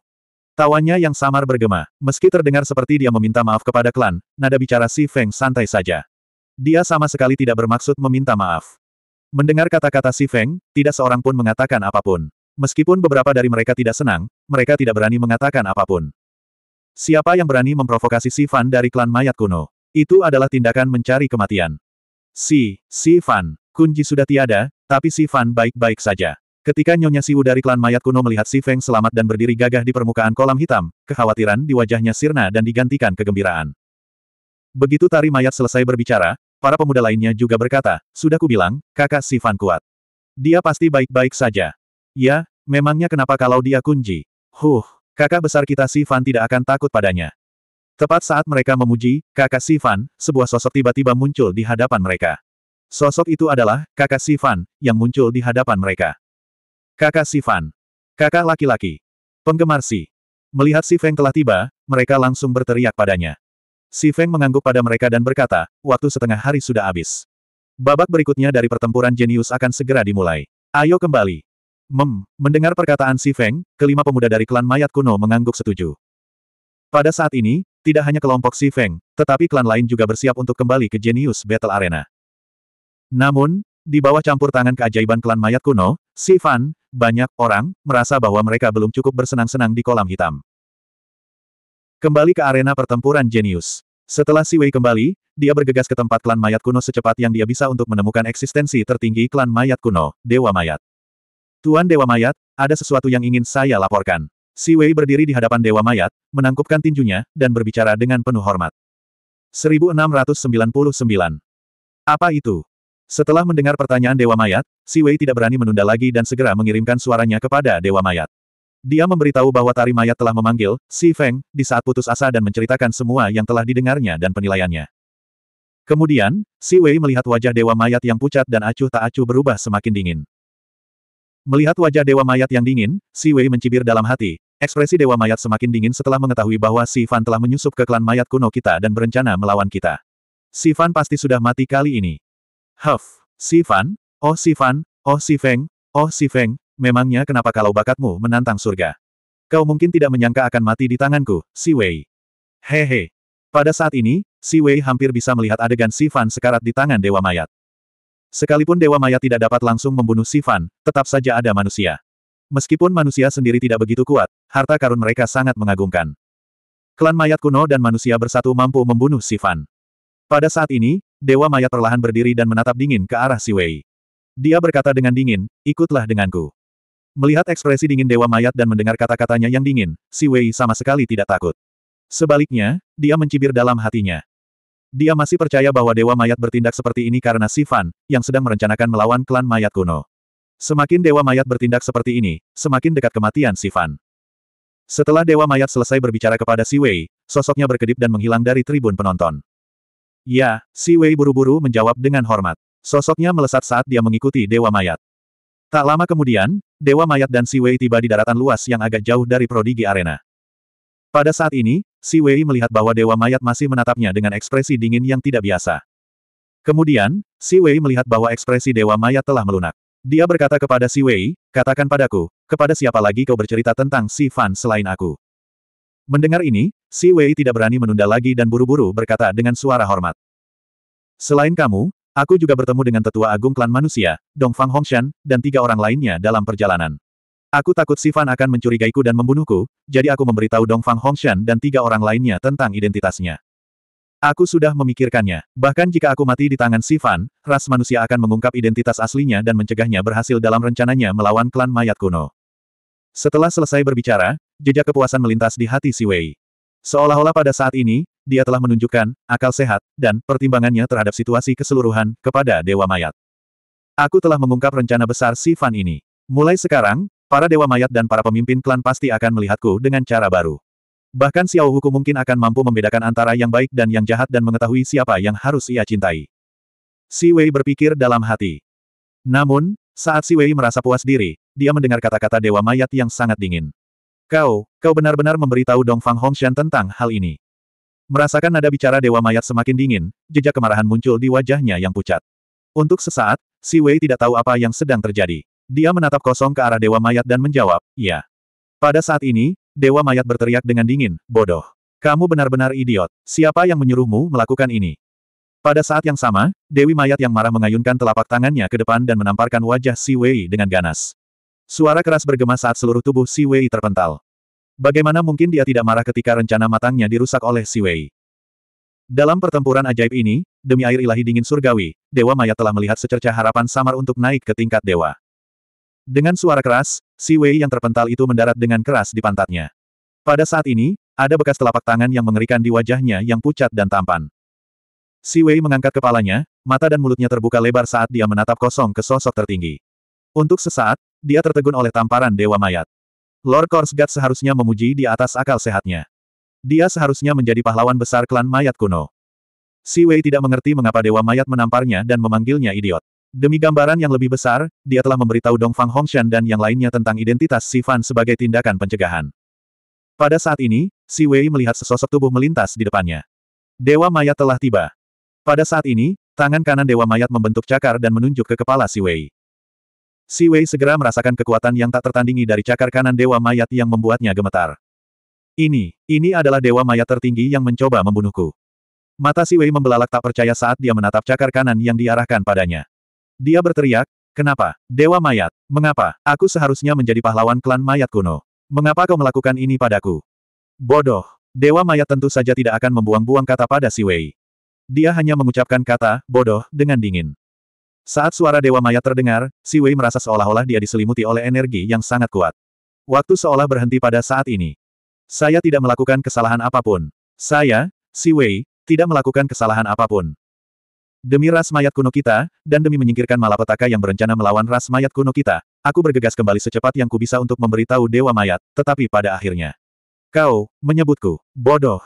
Tawanya yang samar bergema, meski terdengar seperti dia meminta maaf kepada klan, nada bicara Si Feng santai saja. Dia sama sekali tidak bermaksud meminta maaf. Mendengar kata-kata Si Feng, tidak seorang pun mengatakan apapun. Meskipun beberapa dari mereka tidak senang, mereka tidak berani mengatakan apapun. Siapa yang berani memprovokasi Si Fan dari klan mayat kuno? Itu adalah tindakan mencari kematian. Si, Si Fan, kunci sudah tiada, tapi Si Fan baik-baik saja. Ketika Nyonya Siwu dari klan mayat kuno melihat Si Feng selamat dan berdiri gagah di permukaan kolam hitam, kekhawatiran di wajahnya sirna dan digantikan kegembiraan. Begitu tari mayat selesai berbicara, Para pemuda lainnya juga berkata, sudah kubilang, kakak Sifan kuat. Dia pasti baik-baik saja. Ya, memangnya kenapa kalau dia kunci? Huh, kakak besar kita Sifan tidak akan takut padanya. Tepat saat mereka memuji, kakak Sifan, sebuah sosok tiba-tiba muncul di hadapan mereka. Sosok itu adalah, kakak Sifan, yang muncul di hadapan mereka. Kakak Sifan. Kakak laki-laki. Penggemar Si. Melihat Si Feng telah tiba, mereka langsung berteriak padanya. Si Feng mengangguk pada mereka dan berkata, waktu setengah hari sudah habis. Babak berikutnya dari pertempuran jenius akan segera dimulai. Ayo kembali. Mem, mendengar perkataan Si Feng, kelima pemuda dari klan mayat kuno mengangguk setuju. Pada saat ini, tidak hanya kelompok Si Feng, tetapi klan lain juga bersiap untuk kembali ke Jenius Battle Arena. Namun, di bawah campur tangan keajaiban klan mayat kuno, Si Fan, banyak orang merasa bahwa mereka belum cukup bersenang-senang di kolam hitam. Kembali ke arena pertempuran jenius. Setelah Si Wei kembali, dia bergegas ke tempat klan mayat kuno secepat yang dia bisa untuk menemukan eksistensi tertinggi klan mayat kuno, Dewa Mayat. Tuan Dewa Mayat, ada sesuatu yang ingin saya laporkan. Si Wei berdiri di hadapan Dewa Mayat, menangkupkan tinjunya, dan berbicara dengan penuh hormat. 1699. Apa itu? Setelah mendengar pertanyaan Dewa Mayat, Si Wei tidak berani menunda lagi dan segera mengirimkan suaranya kepada Dewa Mayat. Dia memberitahu bahwa tari mayat telah memanggil, Si Feng, di saat putus asa dan menceritakan semua yang telah didengarnya dan penilaiannya. Kemudian, Si Wei melihat wajah dewa mayat yang pucat dan acuh tak acuh berubah semakin dingin. Melihat wajah dewa mayat yang dingin, Si Wei mencibir dalam hati. Ekspresi dewa mayat semakin dingin setelah mengetahui bahwa Si Fan telah menyusup ke klan mayat kuno kita dan berencana melawan kita. Si Fan pasti sudah mati kali ini. Huff, Si Fan, oh Si Fan, oh Si Feng, oh Si Feng, memangnya kenapa kalau bakatmu menantang surga? Kau mungkin tidak menyangka akan mati di tanganku, Si Wei. Hehe. Pada saat ini, Si Wei hampir bisa melihat adegan Sifan sekarat di tangan Dewa Mayat. Sekalipun Dewa Mayat tidak dapat langsung membunuh Sifan, tetap saja ada manusia. Meskipun manusia sendiri tidak begitu kuat, harta karun mereka sangat mengagumkan. Klan mayat kuno dan manusia bersatu mampu membunuh Sifan. Pada saat ini, Dewa Mayat perlahan berdiri dan menatap dingin ke arah Si Wei. Dia berkata dengan dingin, ikutlah denganku. Melihat ekspresi dingin Dewa Mayat dan mendengar kata-katanya yang dingin, Si Wei sama sekali tidak takut. Sebaliknya, dia mencibir dalam hatinya. Dia masih percaya bahwa Dewa Mayat bertindak seperti ini karena Si Fan, yang sedang merencanakan melawan klan Mayat kuno. Semakin Dewa Mayat bertindak seperti ini, semakin dekat kematian Si Fan. Setelah Dewa Mayat selesai berbicara kepada Si Wei, sosoknya berkedip dan menghilang dari tribun penonton. Ya, Si Wei buru-buru menjawab dengan hormat. Sosoknya melesat saat dia mengikuti Dewa Mayat. Tak lama kemudian, Dewa Mayat dan Si Wei tiba di daratan luas yang agak jauh dari Prodigi Arena. Pada saat ini, Si Wei melihat bahwa Dewa Mayat masih menatapnya dengan ekspresi dingin yang tidak biasa. Kemudian, Si Wei melihat bahwa ekspresi Dewa Mayat telah melunak. Dia berkata kepada Si Wei, katakan padaku, kepada siapa lagi kau bercerita tentang Si Fan selain aku. Mendengar ini, Si Wei tidak berani menunda lagi dan buru-buru berkata dengan suara hormat. Selain kamu, Aku juga bertemu dengan tetua agung klan manusia, Dongfang Hongshan, dan tiga orang lainnya dalam perjalanan. Aku takut Sifan akan mencurigaiku dan membunuhku, jadi aku memberitahu Dongfang Hongshan dan tiga orang lainnya tentang identitasnya. Aku sudah memikirkannya. Bahkan jika aku mati di tangan Sifan, ras manusia akan mengungkap identitas aslinya dan mencegahnya berhasil dalam rencananya melawan klan mayat kuno. Setelah selesai berbicara, jejak kepuasan melintas di hati Si Wei. Seolah-olah pada saat ini, dia telah menunjukkan akal sehat dan pertimbangannya terhadap situasi keseluruhan kepada Dewa Mayat. Aku telah mengungkap rencana besar si Fan ini. Mulai sekarang, para Dewa Mayat dan para pemimpin klan pasti akan melihatku dengan cara baru. Bahkan Xiao Huku mungkin akan mampu membedakan antara yang baik dan yang jahat dan mengetahui siapa yang harus ia cintai. Si Wei berpikir dalam hati. Namun, saat Si Wei merasa puas diri, dia mendengar kata-kata Dewa Mayat yang sangat dingin. Kau, kau benar-benar memberitahu Dong Fang Hongshan tentang hal ini. Merasakan nada bicara Dewa Mayat semakin dingin, jejak kemarahan muncul di wajahnya yang pucat. Untuk sesaat, Si Wei tidak tahu apa yang sedang terjadi. Dia menatap kosong ke arah Dewa Mayat dan menjawab, ya. Pada saat ini, Dewa Mayat berteriak dengan dingin, bodoh. Kamu benar-benar idiot. Siapa yang menyuruhmu melakukan ini? Pada saat yang sama, Dewi Mayat yang marah mengayunkan telapak tangannya ke depan dan menamparkan wajah Si Wei dengan ganas. Suara keras bergema saat seluruh tubuh Si Wei terpental. Bagaimana mungkin dia tidak marah ketika rencana matangnya dirusak oleh Si Wei? Dalam pertempuran ajaib ini, demi air ilahi dingin surgawi, Dewa Maya telah melihat secerca harapan samar untuk naik ke tingkat dewa. Dengan suara keras, Si Wei yang terpental itu mendarat dengan keras di pantatnya. Pada saat ini, ada bekas telapak tangan yang mengerikan di wajahnya yang pucat dan tampan. Si Wei mengangkat kepalanya, mata dan mulutnya terbuka lebar saat dia menatap kosong ke sosok tertinggi. Untuk sesaat, dia tertegun oleh tamparan Dewa Mayat. Lord Korsgat seharusnya memuji di atas akal sehatnya. Dia seharusnya menjadi pahlawan besar klan mayat kuno. Si Wei tidak mengerti mengapa Dewa Mayat menamparnya dan memanggilnya idiot. Demi gambaran yang lebih besar, dia telah memberitahu Dong Fang Hongshan dan yang lainnya tentang identitas Si Fan sebagai tindakan pencegahan. Pada saat ini, Si Wei melihat sesosok tubuh melintas di depannya. Dewa Mayat telah tiba. Pada saat ini, tangan kanan Dewa Mayat membentuk cakar dan menunjuk ke kepala Si Wei. Si Wei segera merasakan kekuatan yang tak tertandingi dari cakar kanan Dewa Mayat yang membuatnya gemetar. Ini, ini adalah Dewa Mayat tertinggi yang mencoba membunuhku. Mata Si Wei membelalak tak percaya saat dia menatap cakar kanan yang diarahkan padanya. Dia berteriak, kenapa? Dewa Mayat, mengapa? Aku seharusnya menjadi pahlawan klan Mayat kuno. Mengapa kau melakukan ini padaku? Bodoh, Dewa Mayat tentu saja tidak akan membuang-buang kata pada Si Wei. Dia hanya mengucapkan kata, bodoh, dengan dingin. Saat suara Dewa mayat terdengar, Si Wei merasa seolah-olah dia diselimuti oleh energi yang sangat kuat. Waktu seolah berhenti pada saat ini. Saya tidak melakukan kesalahan apapun. Saya, Si Wei, tidak melakukan kesalahan apapun. Demi ras mayat kuno kita, dan demi menyingkirkan malapetaka yang berencana melawan ras mayat kuno kita, aku bergegas kembali secepat yang kubisa untuk memberitahu Dewa Mayat, tetapi pada akhirnya. Kau, menyebutku, bodoh.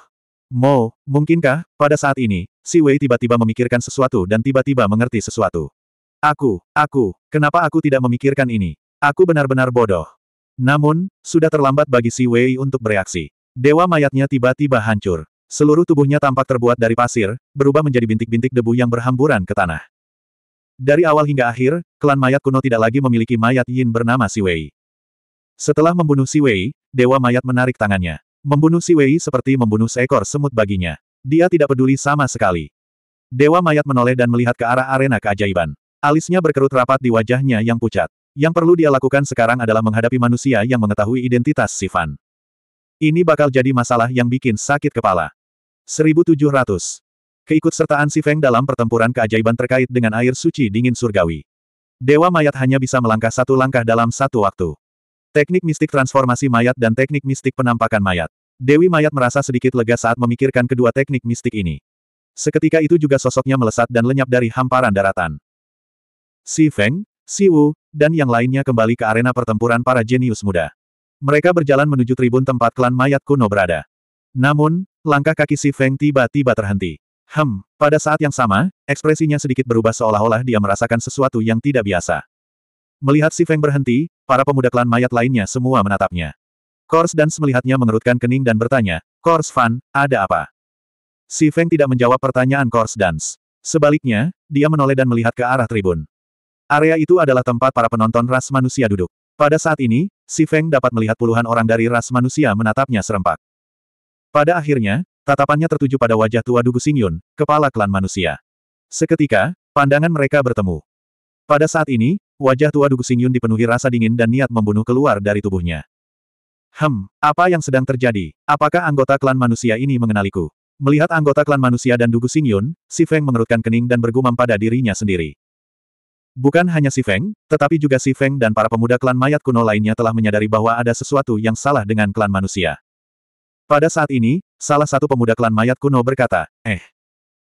Mo, mungkinkah, pada saat ini, Si Wei tiba-tiba memikirkan sesuatu dan tiba-tiba mengerti sesuatu. Aku, aku, kenapa aku tidak memikirkan ini? Aku benar-benar bodoh. Namun, sudah terlambat bagi Si Wei untuk bereaksi. Dewa mayatnya tiba-tiba hancur. Seluruh tubuhnya tampak terbuat dari pasir, berubah menjadi bintik-bintik debu yang berhamburan ke tanah. Dari awal hingga akhir, klan mayat kuno tidak lagi memiliki mayat yin bernama Si Wei. Setelah membunuh Si Wei, Dewa mayat menarik tangannya. Membunuh Si Wei seperti membunuh seekor semut baginya. Dia tidak peduli sama sekali. Dewa mayat menoleh dan melihat ke arah arena keajaiban. Alisnya berkerut rapat di wajahnya yang pucat. Yang perlu dia lakukan sekarang adalah menghadapi manusia yang mengetahui identitas Sivan. Ini bakal jadi masalah yang bikin sakit kepala. 1700. Keikutsertaan Si dalam pertempuran keajaiban terkait dengan air suci dingin surgawi. Dewa mayat hanya bisa melangkah satu langkah dalam satu waktu. Teknik mistik transformasi mayat dan teknik mistik penampakan mayat. Dewi mayat merasa sedikit lega saat memikirkan kedua teknik mistik ini. Seketika itu juga sosoknya melesat dan lenyap dari hamparan daratan. Si Feng, Si Wu, dan yang lainnya kembali ke arena pertempuran para jenius muda. Mereka berjalan menuju tribun tempat klan mayat kuno berada. Namun, langkah kaki Si Feng tiba-tiba terhenti. Hem, pada saat yang sama, ekspresinya sedikit berubah seolah-olah dia merasakan sesuatu yang tidak biasa. Melihat Si Feng berhenti, para pemuda klan mayat lainnya semua menatapnya. Kors dan melihatnya mengerutkan kening dan bertanya, Kors Fan, ada apa? Si Feng tidak menjawab pertanyaan Kors Dance. Sebaliknya, dia menoleh dan melihat ke arah tribun. Area itu adalah tempat para penonton ras manusia duduk. Pada saat ini, Si Feng dapat melihat puluhan orang dari ras manusia menatapnya serempak. Pada akhirnya, tatapannya tertuju pada wajah tua Dugu Singyun, kepala klan manusia. Seketika, pandangan mereka bertemu. Pada saat ini, wajah tua Dugu Singyun dipenuhi rasa dingin dan niat membunuh keluar dari tubuhnya. Hem, apa yang sedang terjadi? Apakah anggota klan manusia ini mengenaliku? Melihat anggota klan manusia dan Dugu Singyun, Si Feng mengerutkan kening dan bergumam pada dirinya sendiri. Bukan hanya Si Feng, tetapi juga Si Feng dan para pemuda klan mayat kuno lainnya telah menyadari bahwa ada sesuatu yang salah dengan klan manusia. Pada saat ini, salah satu pemuda klan mayat kuno berkata, Eh,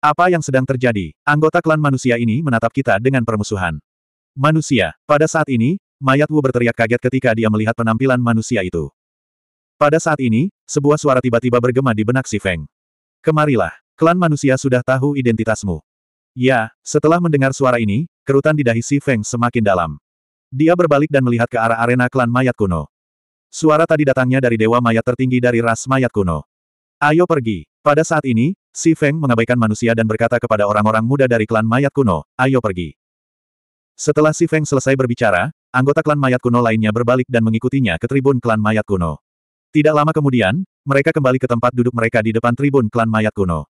apa yang sedang terjadi? Anggota klan manusia ini menatap kita dengan permusuhan. Manusia, pada saat ini, Mayat Wu berteriak kaget ketika dia melihat penampilan manusia itu. Pada saat ini, sebuah suara tiba-tiba bergema di benak si Feng. Kemarilah, klan manusia sudah tahu identitasmu. Ya, setelah mendengar suara ini, kerutan di dahi Si Feng semakin dalam. Dia berbalik dan melihat ke arah arena klan mayat kuno. Suara tadi datangnya dari dewa mayat tertinggi dari ras mayat kuno. Ayo pergi. Pada saat ini, Si Feng mengabaikan manusia dan berkata kepada orang-orang muda dari klan mayat kuno, ayo pergi. Setelah Si Feng selesai berbicara, anggota klan mayat kuno lainnya berbalik dan mengikutinya ke tribun klan mayat kuno. Tidak lama kemudian, mereka kembali ke tempat duduk mereka di depan tribun klan mayat kuno.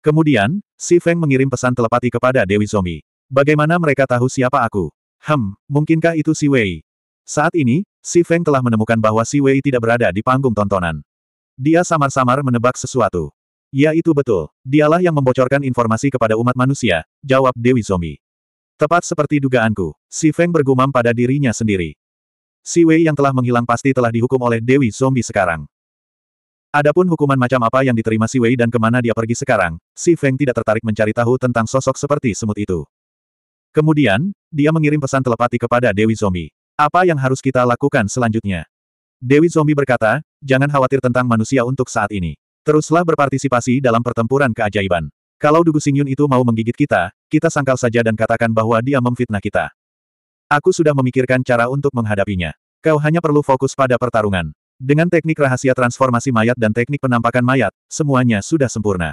Kemudian, Si Feng mengirim pesan telepati kepada Dewi Zomi. Bagaimana mereka tahu siapa aku? Hmm, mungkinkah itu Si Wei? Saat ini, Si Feng telah menemukan bahwa Si Wei tidak berada di panggung tontonan. Dia samar-samar menebak sesuatu. Ya itu betul, dialah yang membocorkan informasi kepada umat manusia, jawab Dewi Zomi. Tepat seperti dugaanku, Si Feng bergumam pada dirinya sendiri. Si Wei yang telah menghilang pasti telah dihukum oleh Dewi Zombie sekarang. Adapun hukuman macam apa yang diterima Si Wei dan kemana dia pergi sekarang, Si Feng tidak tertarik mencari tahu tentang sosok seperti semut itu. Kemudian, dia mengirim pesan telepati kepada Dewi Zomi. Apa yang harus kita lakukan selanjutnya? Dewi Zomi berkata, jangan khawatir tentang manusia untuk saat ini. Teruslah berpartisipasi dalam pertempuran keajaiban. Kalau Dugu Singyun itu mau menggigit kita, kita sangkal saja dan katakan bahwa dia memfitnah kita. Aku sudah memikirkan cara untuk menghadapinya. Kau hanya perlu fokus pada pertarungan. Dengan teknik rahasia transformasi mayat dan teknik penampakan mayat, semuanya sudah sempurna.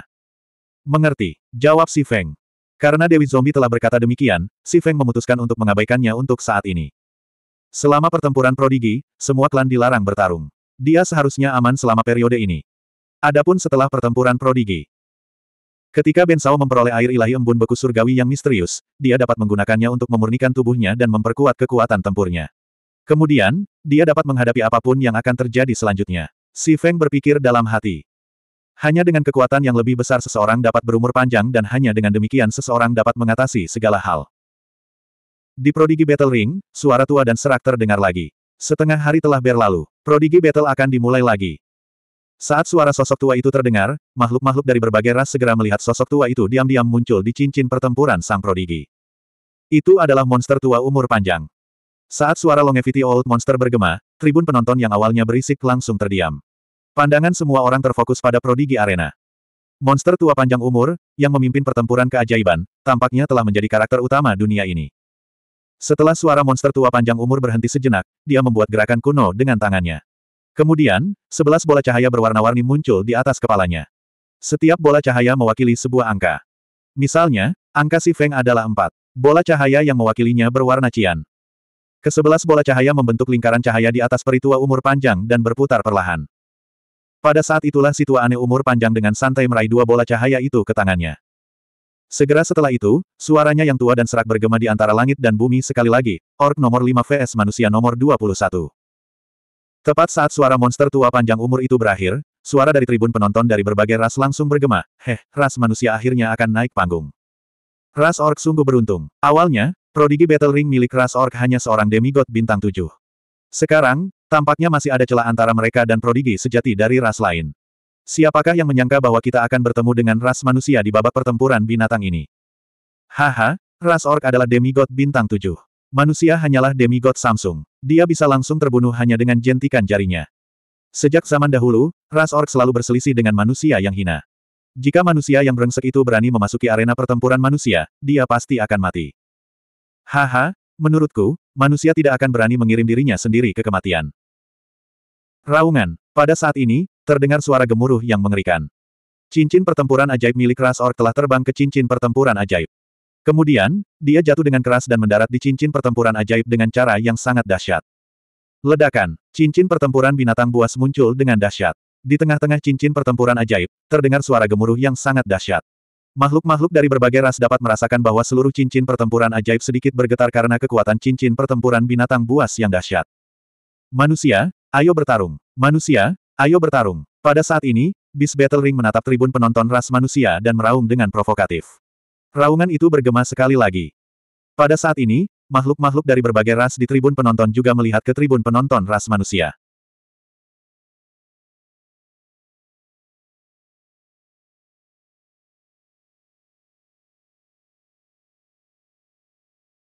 Mengerti, jawab si Feng. Karena Dewi Zombie telah berkata demikian, si Feng memutuskan untuk mengabaikannya untuk saat ini. Selama pertempuran prodigi, semua klan dilarang bertarung. Dia seharusnya aman selama periode ini. Adapun setelah pertempuran prodigi, Ketika Ben Sao memperoleh air ilahi embun beku surgawi yang misterius, dia dapat menggunakannya untuk memurnikan tubuhnya dan memperkuat kekuatan tempurnya. Kemudian, dia dapat menghadapi apapun yang akan terjadi selanjutnya. Si Feng berpikir dalam hati. Hanya dengan kekuatan yang lebih besar seseorang dapat berumur panjang dan hanya dengan demikian seseorang dapat mengatasi segala hal. Di Prodigy Battle Ring, suara tua dan serak terdengar lagi. Setengah hari telah berlalu. Prodigy Battle akan dimulai lagi. Saat suara sosok tua itu terdengar, makhluk-makhluk dari berbagai ras segera melihat sosok tua itu diam-diam muncul di cincin pertempuran sang prodigi. Itu adalah monster tua umur panjang. Saat suara Longevity Old Monster bergema, tribun penonton yang awalnya berisik langsung terdiam. Pandangan semua orang terfokus pada prodigi arena. Monster tua panjang umur, yang memimpin pertempuran keajaiban, tampaknya telah menjadi karakter utama dunia ini. Setelah suara monster tua panjang umur berhenti sejenak, dia membuat gerakan kuno dengan tangannya. Kemudian, sebelas bola cahaya berwarna-warni muncul di atas kepalanya. Setiap bola cahaya mewakili sebuah angka. Misalnya, angka si Feng adalah empat. Bola cahaya yang mewakilinya berwarna cian. Kesebelas bola cahaya membentuk lingkaran cahaya di atas peritua umur panjang dan berputar perlahan. Pada saat itulah si tua aneh umur panjang dengan santai meraih dua bola cahaya itu ke tangannya. Segera setelah itu, suaranya yang tua dan serak bergema di antara langit dan bumi sekali lagi, ork nomor 5 vs manusia nomor 21. Tepat saat suara monster tua panjang umur itu berakhir, suara dari tribun penonton dari berbagai ras langsung bergema, heh, ras manusia akhirnya akan naik panggung. Ras ork sungguh beruntung. Awalnya, Prodigi Battle Ring milik ras Ork hanya seorang demigod bintang tujuh. Sekarang, tampaknya masih ada celah antara mereka dan Prodigi sejati dari ras lain. Siapakah yang menyangka bahwa kita akan bertemu dengan ras manusia di babak pertempuran binatang ini? Haha, ras Ork adalah demigod bintang tujuh. Manusia hanyalah demigod Samsung. Dia bisa langsung terbunuh hanya dengan jentikan jarinya. Sejak zaman dahulu, ras Ork selalu berselisih dengan manusia yang hina. Jika manusia yang brengsek itu berani memasuki arena pertempuran manusia, dia pasti akan mati. Haha, menurutku, manusia tidak akan berani mengirim dirinya sendiri ke kematian. Raungan. Pada saat ini, terdengar suara gemuruh yang mengerikan. Cincin pertempuran ajaib milik ras ork telah terbang ke cincin pertempuran ajaib. Kemudian, dia jatuh dengan keras dan mendarat di cincin pertempuran ajaib dengan cara yang sangat dahsyat. Ledakan. Cincin pertempuran binatang buas muncul dengan dahsyat. Di tengah-tengah cincin pertempuran ajaib, terdengar suara gemuruh yang sangat dahsyat. Makhluk-makhluk dari berbagai ras dapat merasakan bahwa seluruh cincin pertempuran ajaib sedikit bergetar karena kekuatan cincin pertempuran binatang buas yang dahsyat. Manusia, ayo bertarung. Manusia, ayo bertarung. Pada saat ini, bis Battle Ring menatap tribun penonton ras manusia dan meraung dengan provokatif. Raungan itu bergema sekali lagi. Pada saat ini, makhluk-makhluk dari berbagai ras di tribun penonton juga melihat ke tribun penonton ras manusia.